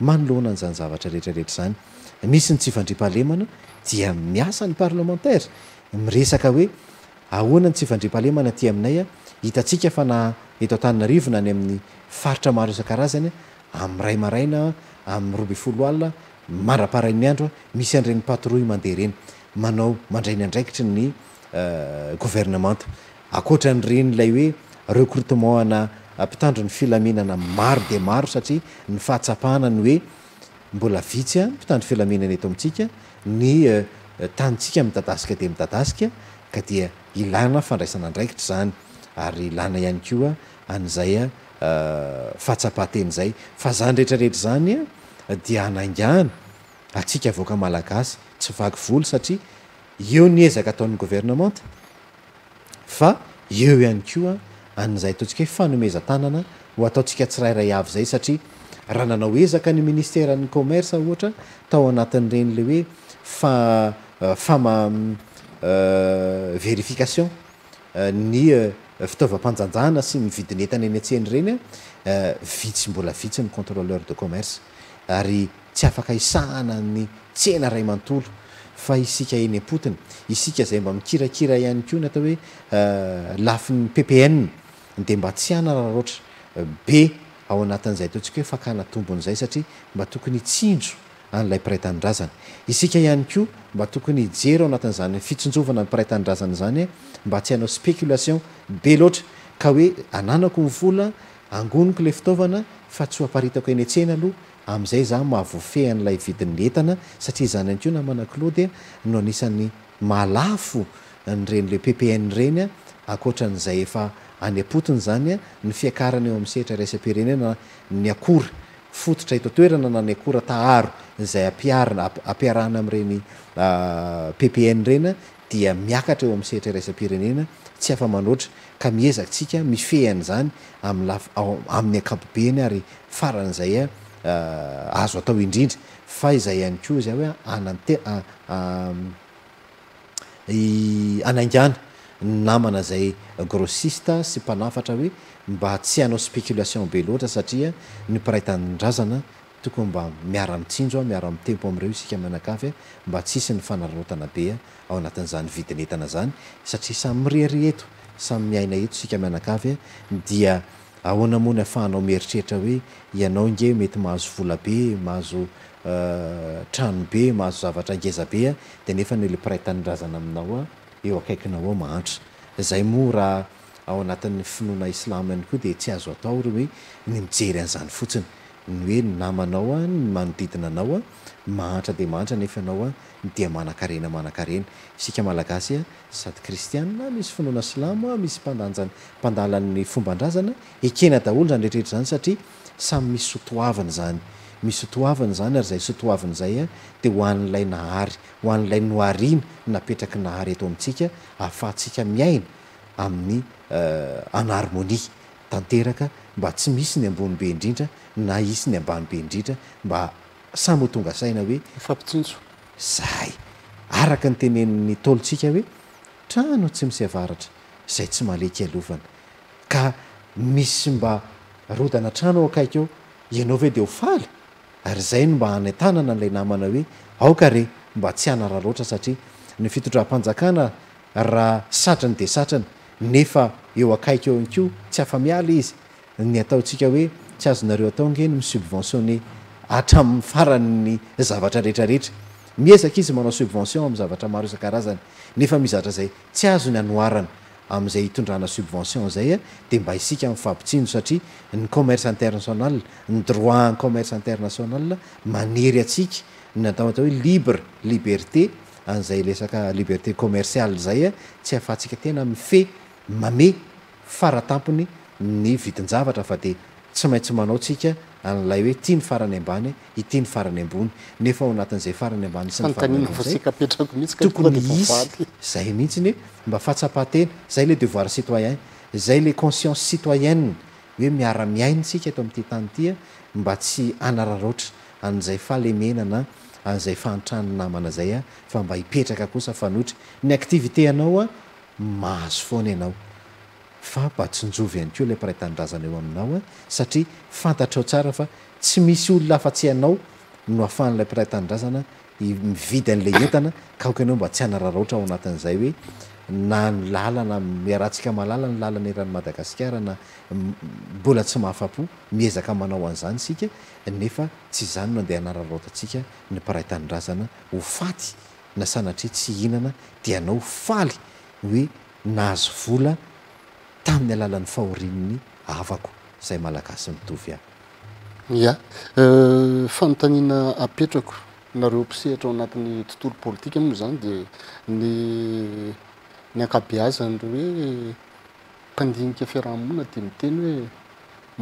manolohana nyzany zavatra retrarehetra zany misy ny tsy vandriampahalemana dia miasa ny parlementaire miresakahoeahoanny tsy vndreaemna tyaminayhitsikafnaettnnina ny amin'nyfaritramaro iza-aazanyaaraay andromisy anrenpatroillmandeenymanaomandrany andraikitry nygvernentnyreny lay oe recrtementnampitandro ny euh, filamenana maro de maro satria ny fahataahanny oe mpitandro filamenany eto aitsika ny euh, tannikamiadasiade miaaiadandaikitzaahatpateyyeeraeetrzanvkaalaasy ah, ah, tsy aklaeoeataonyn aizay ataontsikafanomezatanana ho ataontsika tsy rairay avy zay satria raha nanao ezaka ny ministerany kômmersa ohatra tao anatin'n'ireny ley hoe fa euh, fama euh, vérification euh, ny fitaovam-panjanjana sy nividinentany eny atsany reny a vitsy mbola vitsy ny controleur de commerce ary tsy afaka isaana ny tsy anaray amantolo fa i eny ampotiny isi zay mba mikirakira ihany ko ny atao hoe lafin'ny pp de mba tsy ana raha raoatra be ao anatin'izay atontsika hoe fakahnatombon'izay satria mba tokony itsinjo eavnaaanym e, tsy anao spéclation beloatra ka oe ananako nifola angoniko la fitaovana fa tsy ho aparitako eny tsena aloha amzay za mavofeanlayiiezanyany eo namanadynaepynaetinyanynfikny eo amny sertrarasaprenna ny akora fototra hitotoerana nany akora taharo zay ampiarina ampiarahana amiireny ah, pepn rena dia miakatra eo amin'ny setrerasa pirenena tsy efa manoatra ka miezaktsika mifehany zany amiylafaaamin'ny akapobeany ary faran'izay a ah, azo atao indrindry fa izay hany koa zay hoe anate anangana ny namana zay grosiste sy mpanafatra hoe mba tsy anao spéculation be loatra satria nirtanydrazana tok mba miaramitinjo miaratempoareo siamanakama synfaaeaasaeryetsamyiaa etoakahaomieritreriraoeemety mahazo abemahazotrano be mahazo euh, zavatrangeza bea denefan la pirtanydrazana aminaoa eo akaikinao ao mahatra zay moa raha ao anatin'ny finoana islam iany koa de tsy azo atao reny hoe ny mijery an'izany fotsiny ny hoe namanao a ny manodidina anao a mahantra de mahantra nefa anao a dia manakarena manankarena isika malagasy a sady kristiana misy finoana islam misy mpandanjany mpandalan'ny fombandrazana ekena daholo zany rehtretra zany satria samy misy sotoaviny zany misy toaviny zany aryzay sotoavinyzaya eh, de hoann'lay nahary hoanlaynoirina napetraky nahary eto amintsika ahafahtsika miaina amin'yanaitanteraka eh, mba tsy misy ny ambony be indrindra na isy ny ambanibe indrindra mba samyotonga saina hoehoerano tsy misy avra zaytsy aekmisy mba natranoo akaik ianaove deay ary zay no mba hanantanana n'ilay namana hoe aoka re mba tsy ana raha loatra satria ny fitodram-panjakana raha satrany de satrany nefa eo akaik eo anko tsy afa miala izy ny ataontsika hoe tsy azonareo atao ngeny miy subvention n hatra aminny faran ny zavatra rehetrarehetra miezaka izy manao subvention amin'ny zavatra maro izan-karazany nefa mis zatra zay tsy azo ny anoharana am'izay hitondrana subvention zay a dea mba isika amny fampitsino satria ny commerce international ny droit ny commerce international manery atsika ny ataoatao hoe libre liberté an'izay lesaka liberté commerciale zay a tsy ahafahantsika tena mi' fe mamey faratampony ny vidinjavatra fa dea tsy maintsy manao tsika an'ilay hoe tya ny farany ambany ity ny farany ambony nefa o anatin'izay farany ambani sy ytokony isy zay mihitsy ny he mba fahatsapahtena zay le devoir citoyen zay le conscience citoyenne hoe miara-miainatsika ato am'yity tany tya mba tsy anararotra an'izay fahalemenana an'izay fantrany namana zaya fa mba hipetraka kosa fa notry ny activité anao a mahazo foana ianao fa ba tsynjovy any keo lay piraitandrazana eo aminaoa eh, satria fantatra ao tsara fa tsy misy olo nafa tsy anao no afahan'lay piraitanrazana aomaaayaaantsika aalan alana ranomadagasiarnabola tsy mahfapo miezaka manao anzanysikaeatsy nynodeaaatkaataazanaofaty nasanat tsy inana d anao faly oe nahazo vola tamin'ny alalan'ny fahorininy avako zay malagasy mitovy ah ya eh, fanontanina apetrako nareo mpsehitra o anatin'ny tontolo politika moa zany de ny ny akabeazany reo hoe mpandinika fiarahamoina de miteny hoe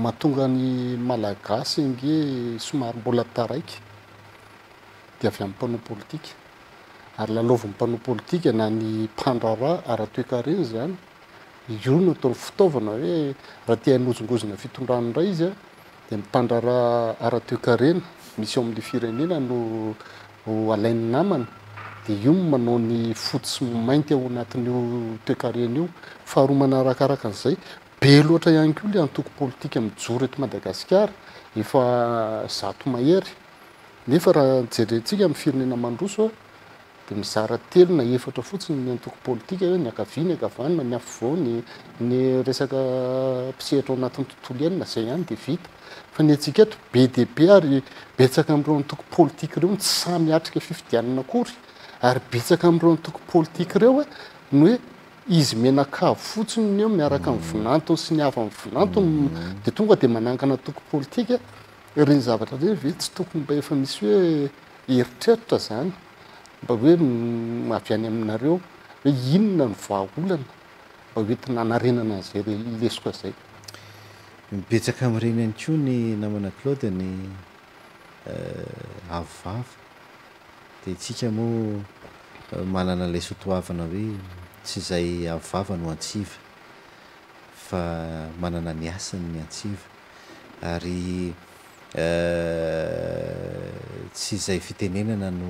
mahatonga ny malagasy ange somary mbola taraiky de avy amin'ny pano politika ary lalovin'ny mpanao politika na ny mpandrara ary atoekareny zany io nataony fitaovana hoe raha tiahinojongozona fitondrano ray izy a de mipandrara ara-toekarena misy eo am'le firenena noo alainy namana de io manao ny fotosy mainty ao anatin'o toekarena io faharo manarakaraka an'izay be loatra ihany ko la any toko politika mijoroeto madagasikara efa zato mahery nefa raha nijeretsika amn'ny firenena mandrosoa mizaratelnaetra fotsinyantooinn apehitra ao anat'ytontoo enay adevnatieb dbe aeamreo ntokopiti reo nsamyatrika fifiianaaory ary betka amireo ntokopoitireo ny oe izy menaao fotsinyne miaraka yvnan s n adetonga de ananna toopirny zavatra re v tsy tokony mba efa misy oe eritreritra zany mba hoe nmhavy any aminareo hoe inona ny voaolana mba hoetina narenana an'zay lesoka zay mibetsaka amin'yireny any ko ny namana claude ny eh, avovava di ntsika moa eh, manana 'ilay sotoavana hoe tsy izay avovava no antsiva fa manana ny asany ny atsiva ary eh, tsy izay fitenenana no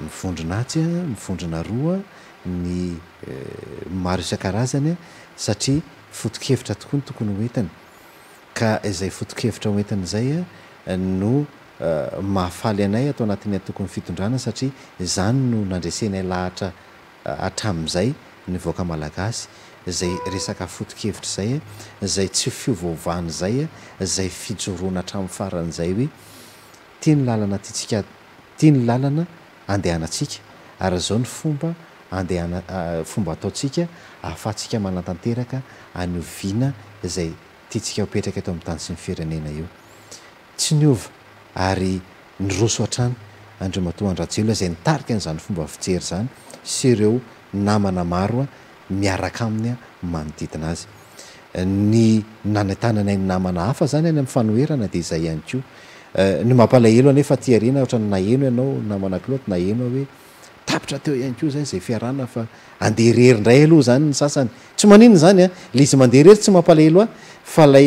mivondrina atsya mivondrina roaa ny eh, maro isan-karazanya satria fotokevitra tokony tokony entiny ka zay fotokevitra oetin'zaya no eh, mahafaly anay atao anatiny a tokony fitondrana satria zany no nandresenalahatra eh, atrami'izay ny voaka malagasy zay resak fotokevitra zay zay tsy fiovovanzay zay fijoroana atramin'ny faran'zay hoe t ny lalana tytsika ti ny lalana andehanatsika ary zao ny fomba andehana fomba ataotsika afaantsika manatanteraka anyoviana zay titsika hopetraka tao amin'ny tany sy ny firenena io tsy ny ova ary ny roso atrany andreo matoa andrajelo a zay nitarika n'izany fomba fijery zany sy ireo namana maro a miaraka aminya manodidina azy ny nanytananayny namana hafa zany any amin'nyfanoerana de izay ihany ko Eh, maeeieoyaererindray aloha zanyny sasany tsy maniny zany a ah, le izy mandeharery tsy mampalahelo a ah, fa lay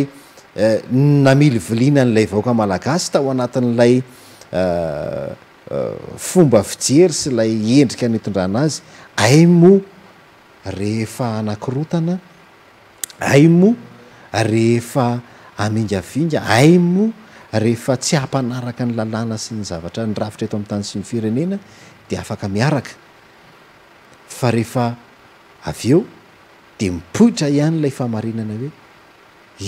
eh, namily vilinan'lay okamalaas tao anatn'lay eh, fomba fijery sy lay endrika nytondranazy ay moehefaaiotanaay orehefaminganga ay mo rehefa tsy ampanaraka ny lalàna sy ny zavatra ny rafitra eto amin'ny tany sy mifirenena de afaka miaraka fa rehefa av eo de mipohitra ihany lay famarinana hoe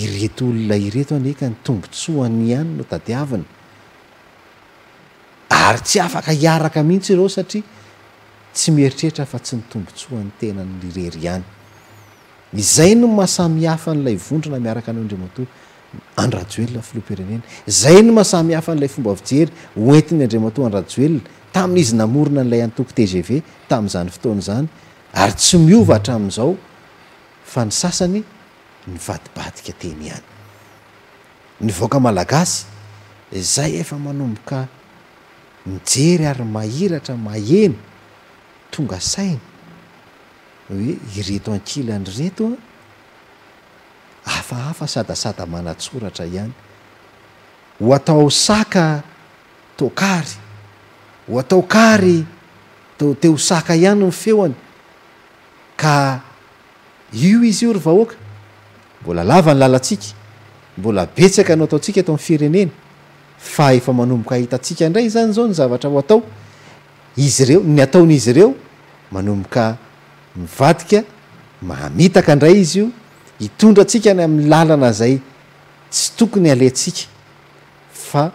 ireto olona ireto anyeka ny tombontsoany ihany no tadiavina ary tsy afaka hiaraka mihitsy ireo satria tsy mieritrehitra fa tsy nytombontsoan'ny tena nirery ihany izay no masamihafa n'lay vondrona miaraka anao ndrema to anrajoelona filompirenena zay ny masamihafa n'ilay fomba vijery hoentiny andriama toa anrajoelona tamin'izy namorona n'lay anytoko tgv tami'izany fotoanyzany ary tsy miova hatra ami'izao fa ny sasany ny vadibadika teny any ny voaka malagasy zay efa manomboka mijery ary mahiratra maheno tonga saina hoe ireto ankila any retoa afahafa sadasada manatsoratra ihany ho atao o saka tôokary ho atao kary tte ho saka ihany ny feoany ka io izy io ry vahoaka mbola lava ny lalatsika mbola betsaka anao ataotsika eato am firenena fa efa manomboka ahitatsika indray zany zao ny zavatra ho atao izy ireo ny ataon'izy ireo manomboka mivadika mamitaka ndray izy io itondra atsikay amin'ny lalana zay tsy tokony alesika fa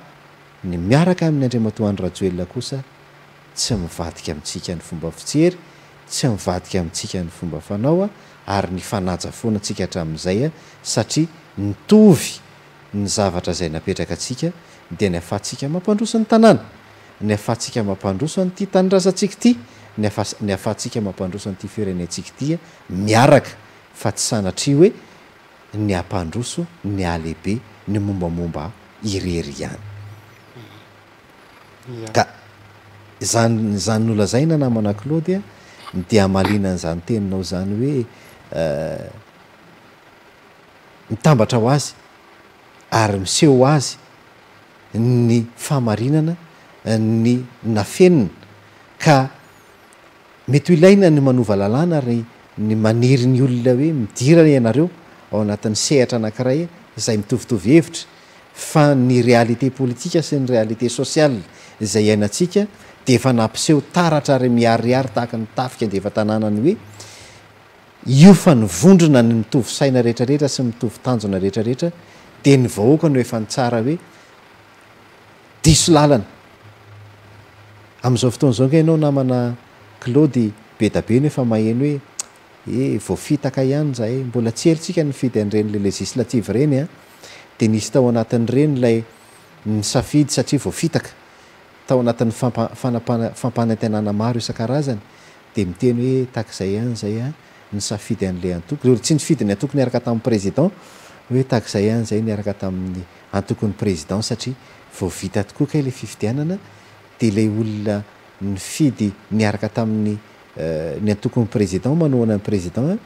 ny miarakaamin'ny andrimatoan'nyrajela osa tsy mivadika amintsika ny fomba fitsery tsy mivadika amintsikany fomba fanaaryny fanaja fonatika hatra'zayasatria nitovy ny zavatra zay napetrakasikade ny afahsika mampandrosntnny afahtika mampandrosnty tanrazasik tyn afahtsika mampandrosnyty firenentsik tya miaraka fa tsy sanatri hoe ny ampandroso ny alehibe ny mombamomba irery ihany mm. ka zany zanyn'oloa zay nanamana claudya dia amalinan'izany teninao zany hoe eh, mitambatra ho azy ary miseho azy ny fahmarinana ny nafenina ka mety ho laina ny manova lalàna ry ny manery ny olona hoe midirana ianareo ao anatin'ny sehatra anakiray zay mitovitovy hevitra fa ny réalité politika sy ny réalité sosialzayafasehotarymiariarytaakntaideatnorn mitov saina retraretrasy mitovtanona retraretrad nvhoakany hefansaaoeaeoho e voafitaka ihany zay mbola tsy eltsika ah. ah, nifidy an'renyla legislative renyaditatren tt'yanafampanatinana maro isakarazany demiteny hoetazay anyzaya n safidyanla antoktsy n fidyny antokony araka tamin'nyrdnhoetazay anzay niaraka tamin'ny antokonyrézident satria vitatokoa la iia onainarak tamin'ny Eh, nyatokonprésident manana npréidenaynyaamaony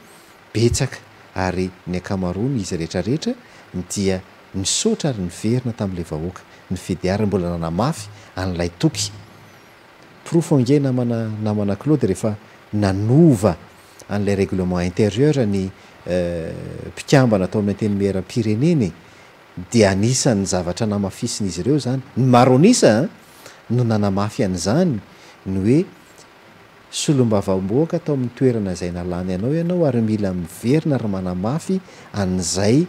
izy reetrarehetradiansotra ary nyverina tamin'lay vahoaka ny fidiar mbola nanamafy alaytokprofongenamnanamanaldeayeurnympikabana eh, atoamin'ny ateny mierapirenendnsanzavatra namafisin'izy ireo zany n maronisa no nanamafy an'izany ny oe sylomba vamboaka atao amin'ny toerana izay nalany ianao ianao ary mila miverina ry manamafy azay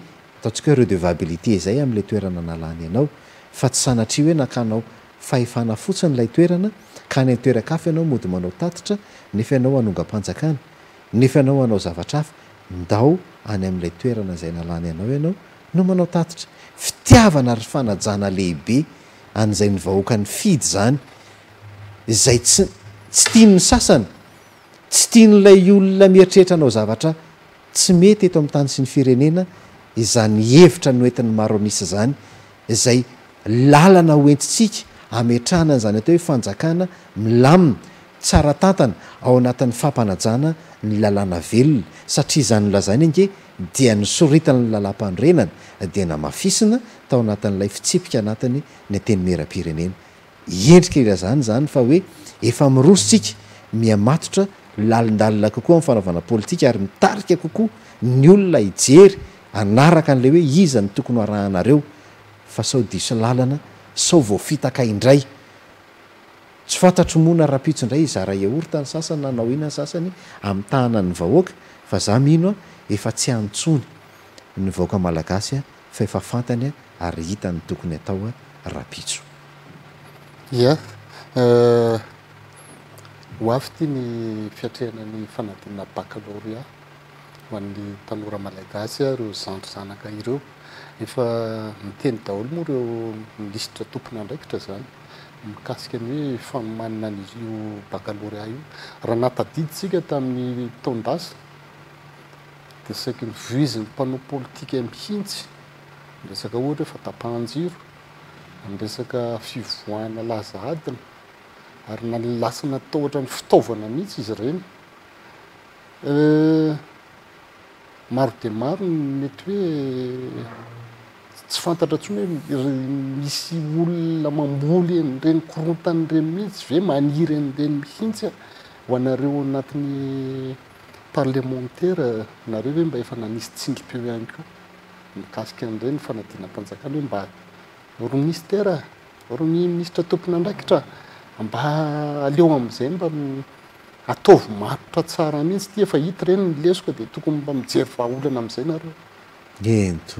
attsika hoedevabilité zay amla toeana tsy anat hoe nakanaofahefana fotsinylay toerana ka ny toerakafanao mody manao tatneaoyalatoezayaaaonaono manao tatitra fitiavana ry fanajanalehibe anizay nivahoakan'ny fidy zany zay tsy tsy tianny sasany tsy tianilay olona mieritrehetra anao zavatra tsy mety eto amin'ny tany sy ny firenena izany hevitra noentin'ny maro misy zany zay lalana hoentitsika ametrahanany zany atao hoe fanjakana milamina tsaratantana ao anatin'ny fampanajana ny lalàna velona satria zany la zany ange dia nysoritanny lalam-panorenana de namafisina tao anatin'lay fitsipika anatiny ny teny meram-pireneaendrikznznya efa miroso tsika miamatotra lalindalina kokoa ami'nyfanaovanapôlitika ary mitarika kokoa ny olona ijery anaraka n'le hoe izany tokony arahaaoso naso vofiakaday tsy fantatr omoanarapitso indray zara ia orta ny sasany nanao inany sasany ami'ny tahana ny vahoaka fa za miinoa efa tsy antsony ny voakaaaasfnnyahitany tokonyataoarapitso ia eh, ho afy ty ny fiatrehana ny fanadina bakaloria ho an'ny tanora malagasy a reo zandrozanaka ireo efa niteny daholo moa reo lisitra tompona ndraikitra zany mikasika any hoe fanomanina an'io bakaloria io raha natdidisikatain'ydsdsanz'nympnao mihitsy resaka o rehefa tapahnjiro resaka fivoana laza adina ary nallasana tao ohatrany fitaovana mihitsy izy ireny maro de maro n mety hoe tsy fantatra tsony hoer misy olona mamboly eny reny korontan' ireny mihitsy ve maniry an'ireny mihintsya ho anareo anatin'ny parlementaire nareo hoe mba efa nanisy tsindrom-peo ihany koa mikasika an'ireny fanadianam-panjakany hoe mba romis tere romi-miisitra tompony andraikitra mba aleo amizay mba atovy matotra tsara mihitsy ty fa hity reny nilesoka de tokony mba mijery vaaolana ami'zay nareoondraadindraaets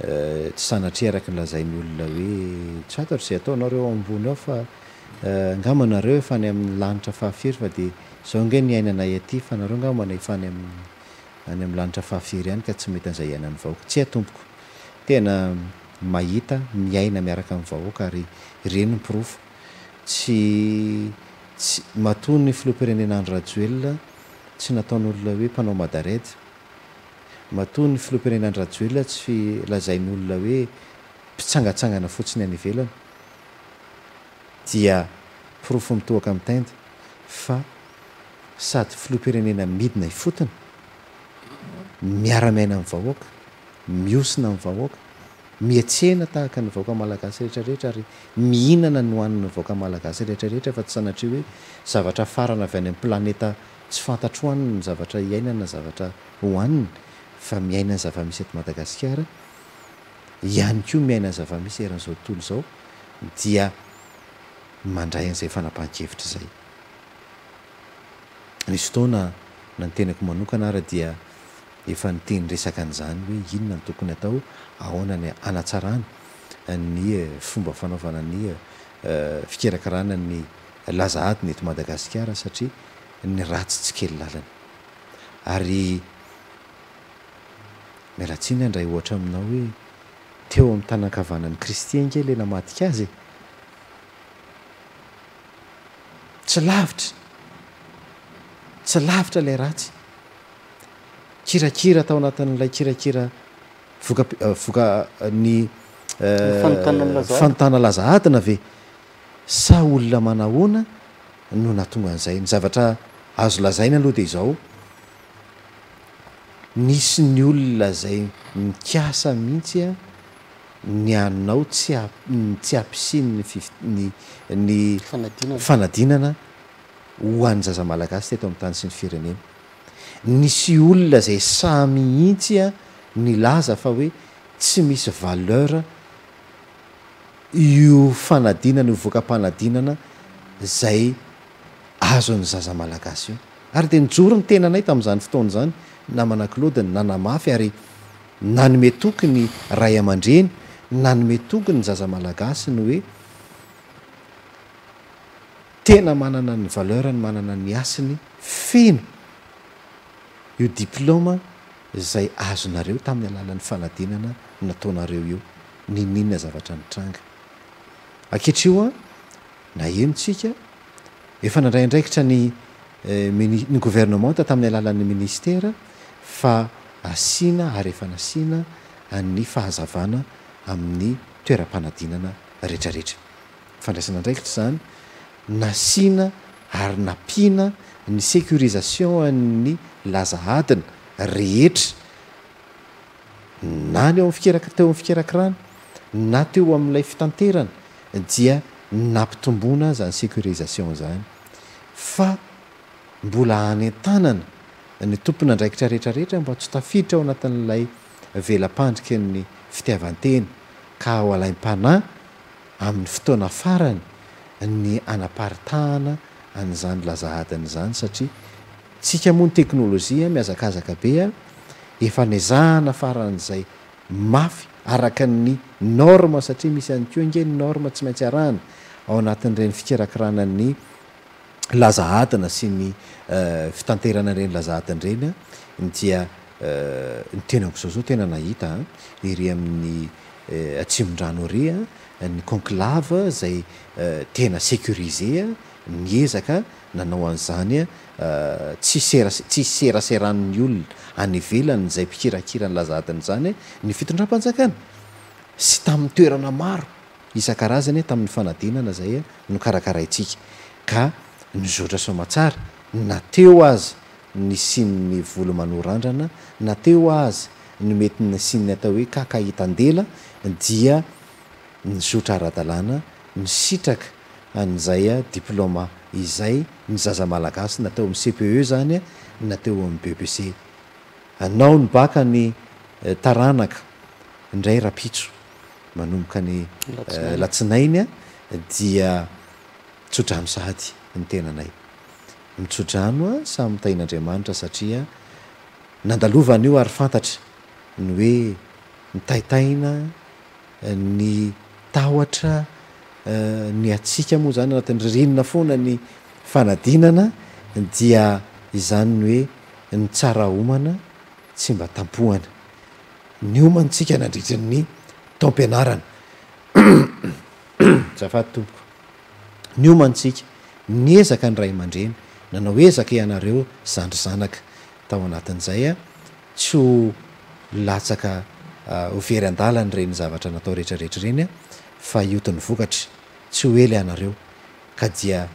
eh, eh, anat araky nlazaolonahoetsatotrzay ataonareoany afangamnarefana eh, amin'nylanitraahafryfa dezao ge nainaay atyfanareo ngamana efany aminny any am'ny lanitra fahafiry any ka tsy mety an'za ihany ain'nyvahoaka tsy atompoko tena mahita miaina miaraka amn'nyvahoaka ary renyny pirofo tsy tsy mato ny filopirenena an rajoela tsy nataon'olona hoe mpanao madare mato ny filopirenanrajoel tsy lazain'olona hoe mpitsangatsangana fotsiny any velna dia pirofo mitoaka ami'ytendy fa sady filo-pirenena midina ifotony e miara-miaina aminnvahoaka miosina aminvahoaka mietsena tahaka ny vaoaka malagasy rehetrarehetra ary mihinana ny hoany nyvaoaka malagasy rehetrarehetra fa tsy sanatre hoe zavatra farana avy any aminy planeta tsy fantatry hoaniny ny zavatra iainana zavatra hoaniny fa miainany zava-misy etmadagasikara iany ko miainany zava-misy eran'zaotntaodimandray a'izay fanaahnkevitrayaeaka efa niteny resaka an'izany hoe inona ny tokony hatao ahoanany anatsarana ny eh, fomba fanaovana ny eh, eh, fikerakirana ny lazahdy nety madagasikara satria ny ratsy tsykely lalany ary miaratsiny andray ohatra aminao hoe teo amin'ny tanakavana ny kristienke ley namadika azy e tsy lavitra tsy lavitra ilay ratsy kirakira atao anatin'lay kirakira voka eh, voka nyfanontana laza atina ave sa olona manahoana no natonga an'izay ny zavatra azo lazaina aloha de izao nisy ny olona zay mikasa mihitsya ny aninao tsytsy ampisiny nyfviny fanadinana ho an'ny zaza malagasi tyatao amin'ny tany sy ny firenena nisy olona zay samy hitsy a nylaza fa hoe tsy misy valeura io fanadinana io voakam-panadinana zay azo ny zaza malagasy io ary di nijoro ny tenanay tamin'izany fotoana zany namana kloude nanamafy ary nanome tokiny ray aman-dreny nanome toki ny zaza malagasy ny hoe tena manana ny valeurny manana ny asiny fino io diplôma zay azonareo tamin'ny alalan'ny fanadinana nataonareo io ny mihnina zavatra ny tranga akeatrio a na enontsika efa nandrayndraikitra nmny eh, gouvernement ta tamin'ny alalan'ny ministera fa asina ary efa nasiana ny fahazavana amin'ny toeram-panadinana rehetrarehetra fandraisana ndraikitra zany nasina ary napina ny securisation ny laza adina rehetra na ny eo amfieteo amin'ny fikeraki rano na teo ami'ilay fitanterana dia nampitombona azany securisation zany fa mbola anyntanana ny tompona andraikitra rehetrarehetra mba tsy tafiditra ho anatin'lay velapandriky ny fitiavantena ka o alaim-panay amin'ny fotoana farany ny anaparitahana an'izany lazaain'zany saiata moanyenô miazakazakbezhaafaran'zay afy arakany norm satria misy any keo ngeny norm tsy maintsy arana aoanatn''reny fikerakirananyazaaina sy eh, nanarenylazaainrenyantenako eh, zao zaotnaahi eh, aminadraonyconlave zaytena sécurisé ny ezaka nanao an'izanya eh, tsstsy seraseranny olona anyvelany nzay mpikirakira ny lazatiny zany ny fitondra-panjakana sy tamin'ny toerana maro isan-karazany tamin'ny fanadinana zaya eh, no karakaraintsika ka nyzotra somatsara na teo azy ny sinny volomanorandrana nateo azy ny mety ny siny atao hoe kakahitandela dia nyzotra ara-dalàna ny sitraka an'izaya ah, diplôma izay ny zaza malagasy nateo ami'ny cpe zanya ah, nateo amin'y bbc anao ny baka ny eh, taranaka indray rapitso manomboka ny latsinainy eh, a ah, dia itsodrano sady ny tenanay mitsodranoa samytain'andriamanitra satria nandalovany io ary fantatra ny hoe nitaitaina ny tahotra Eh, ny atsika moa zany anatin'ny rinona foana ny fanadinana dia izany ny hoe ny tsara omana tsy mbaohnadtrnmpony mnta ny ezaka ny ray aman-dreny nanao ezaka ianareo zandrozanaka tao anatin'izay a tsy ho latsaka ah, overy an-dalany reny zavatra natao rehetrarehetra renya fa iotin'ny vokatry tsy hoely anareo ka dia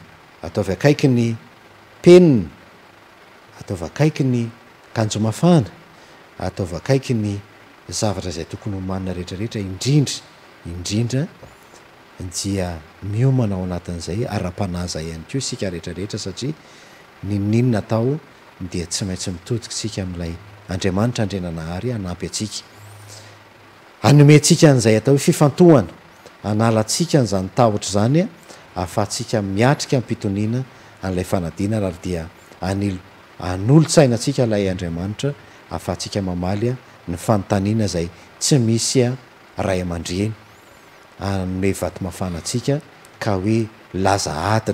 ataovyakaiky ny penina ataovaakaiky ny kanjomafana ataovaakaiky ny zavatra zay tokony homanina rehetrarehetra indrindra indrindra dia miomana ao anatin'zay ara-panazayihany ko isika rehetrarehetra satria ninininna atao dea tsy maintsy mitotik sika am'lay andriamanitra andrenanahary anampy atsika anomensika n'izay atao hoe fifantohana anala tsikan'izany ta otra zanya ahfahatsika miatrika aminpitonina nlaaa diaaolotsaina atsika lay andriamanitra ahafahtsikamamalyany fanotanina zay tsy misya ray amandreny ny hoe vatmafana atsika ka hoe laza aina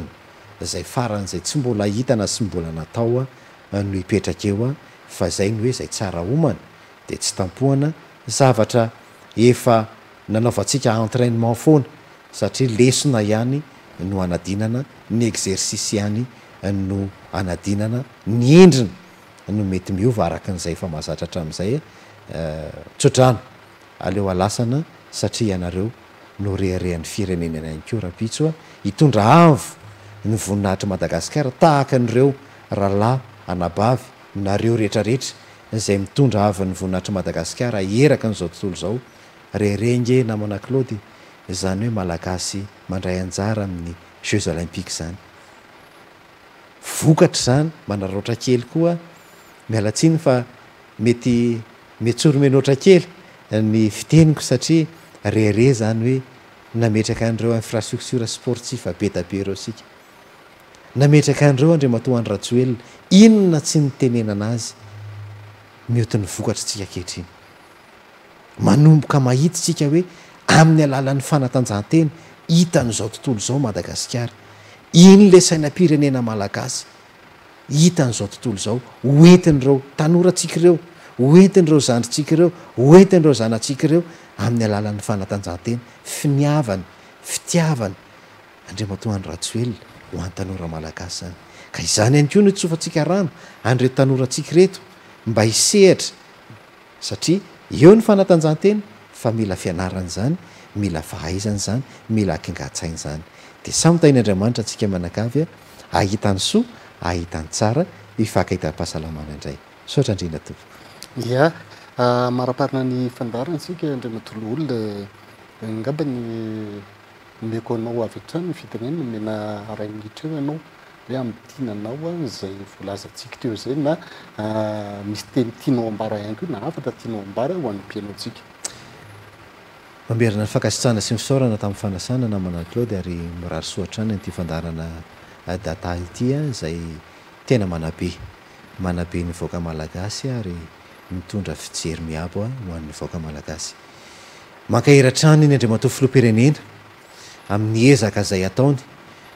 zay faran'izay tsy mbola hitana sy mbola nataoa no iperakeoa fa zay ny hoe zay tsara omany de tsy tampoana zavatra efa nanaova tsika entrainement foana satria lesona ihany no anadinana ny exercisy any no anainaynrieaakzay faahazarara aayaeonorehrehn'ny firenena nakorahapitsoa itondra avo ny voninahitry madagasikara tahakan'reo rahalay anabavy nareo rehetrarehetra zay mitondra av ny voninahitry madagasikara eraka n'izao tontolo zao re reinge namana claudy zany hoe malagasy mandray anjara amin'nyjeusma vokatr zany manaroatra kely koa mialatsiny fa mety me tsoro menoatra kely ny fiteniko satria rere zany hoe nametry akandreoinfrasrtrprtf be abe reoamety akandreo andre mato an ratsy elona inona tsy nytenenanazy miotin'ny vokatra tsika kehitriny manomboka mahitatsika hoe amin'ny alalan'ny fanatanjahtena hitan'izao tontolo zao madagasikara iny la sainam-pirenena malagasy hitan' izao tontolo zao hoentiny ireo tanoratsika ireo oetin' reo zandrytsikareo oetin'reo zanantsika reo amin'ny alalan'ny fanatanjahatena finiavany fitiavanyandrmtoga anratselona hoan'nytanoramalagaszany ka izany any ko nyhoe tsofatsika rano anreto tanorantsiki reto mba isehatra satria eo ny fanatanjahanteny fa mila fianarany zany mila fahaizany zany mila akingatsainy zany dia samytany andraiyamanitra atsika manakavy a ahitan'ny soa ahitany tsara ifakahitampahasalamama indray sotra andrina tompoko ya ah, maraparana ny fandarany sika andrina toloolona ngaba ny eh, meko anao avy atrany nyvitana nno mena arai miitraeo ianao ean'yaonataoaon natamin'ny fananamanady arymirary soatrany ny ty andaranaatatya zay tena manabe manabe nyvoaka malagasy ary mitondra fijery mbahoan'nyvakaany ny andrimatoflorenea amin'ny ezak ayataony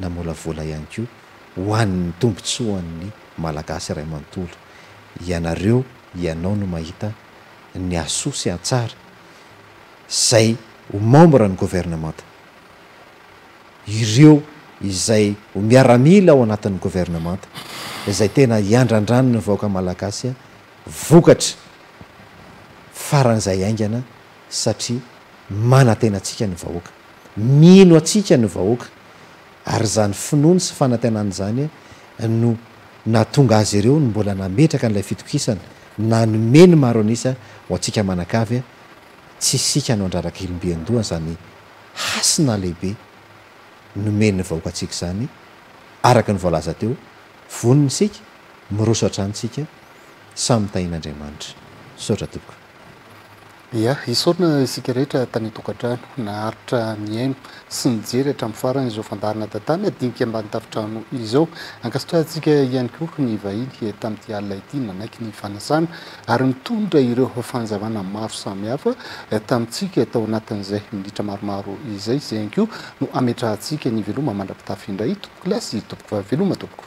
na mola vola ihany ko hoan'ny tombotsohan ny malagasy ray amanontoly ianareo ianao no mahita ny asosy antsara zay ho mambra ny gouvernementa ireo izay ho miaramila aho anatin'ny gouvernementa zay tena iandrandrany ny vahoaka malagasya vokatra faran'izay aingana satria manantenantsika ny vahoaka mino atsika ny vahoaka ary zany finony sy fanantenany zanya no natonga azy ireo ny mbola nametraka n'ilay fitokisana na nomeny maro anisa ho antsika manakavya tsy sika no andrarak' ilomben-dohany zany hasina lehibe nomeny ny vahoakantsika zany araky ny voalaza teo vonony sika miroso a-tranysika samyytahin'andriamanitra sotra tooko ya isorna sika rehetra tany tokantrano naaritra miano sy nijery hatramin'y faranyizao fandarina tatany adignika ambanytafitrano izao akasotrahntsika iany ko ny vahiny tami'ty alla ity nanaiky ny fanasana ary mitondra ireo fanjavana maro samyhafa tamitsika tao anatin'zay militra maromaro izay za anko no ametrahntsika nyveloma mandrapitafy indray topoklasy toboko vvelomatoboko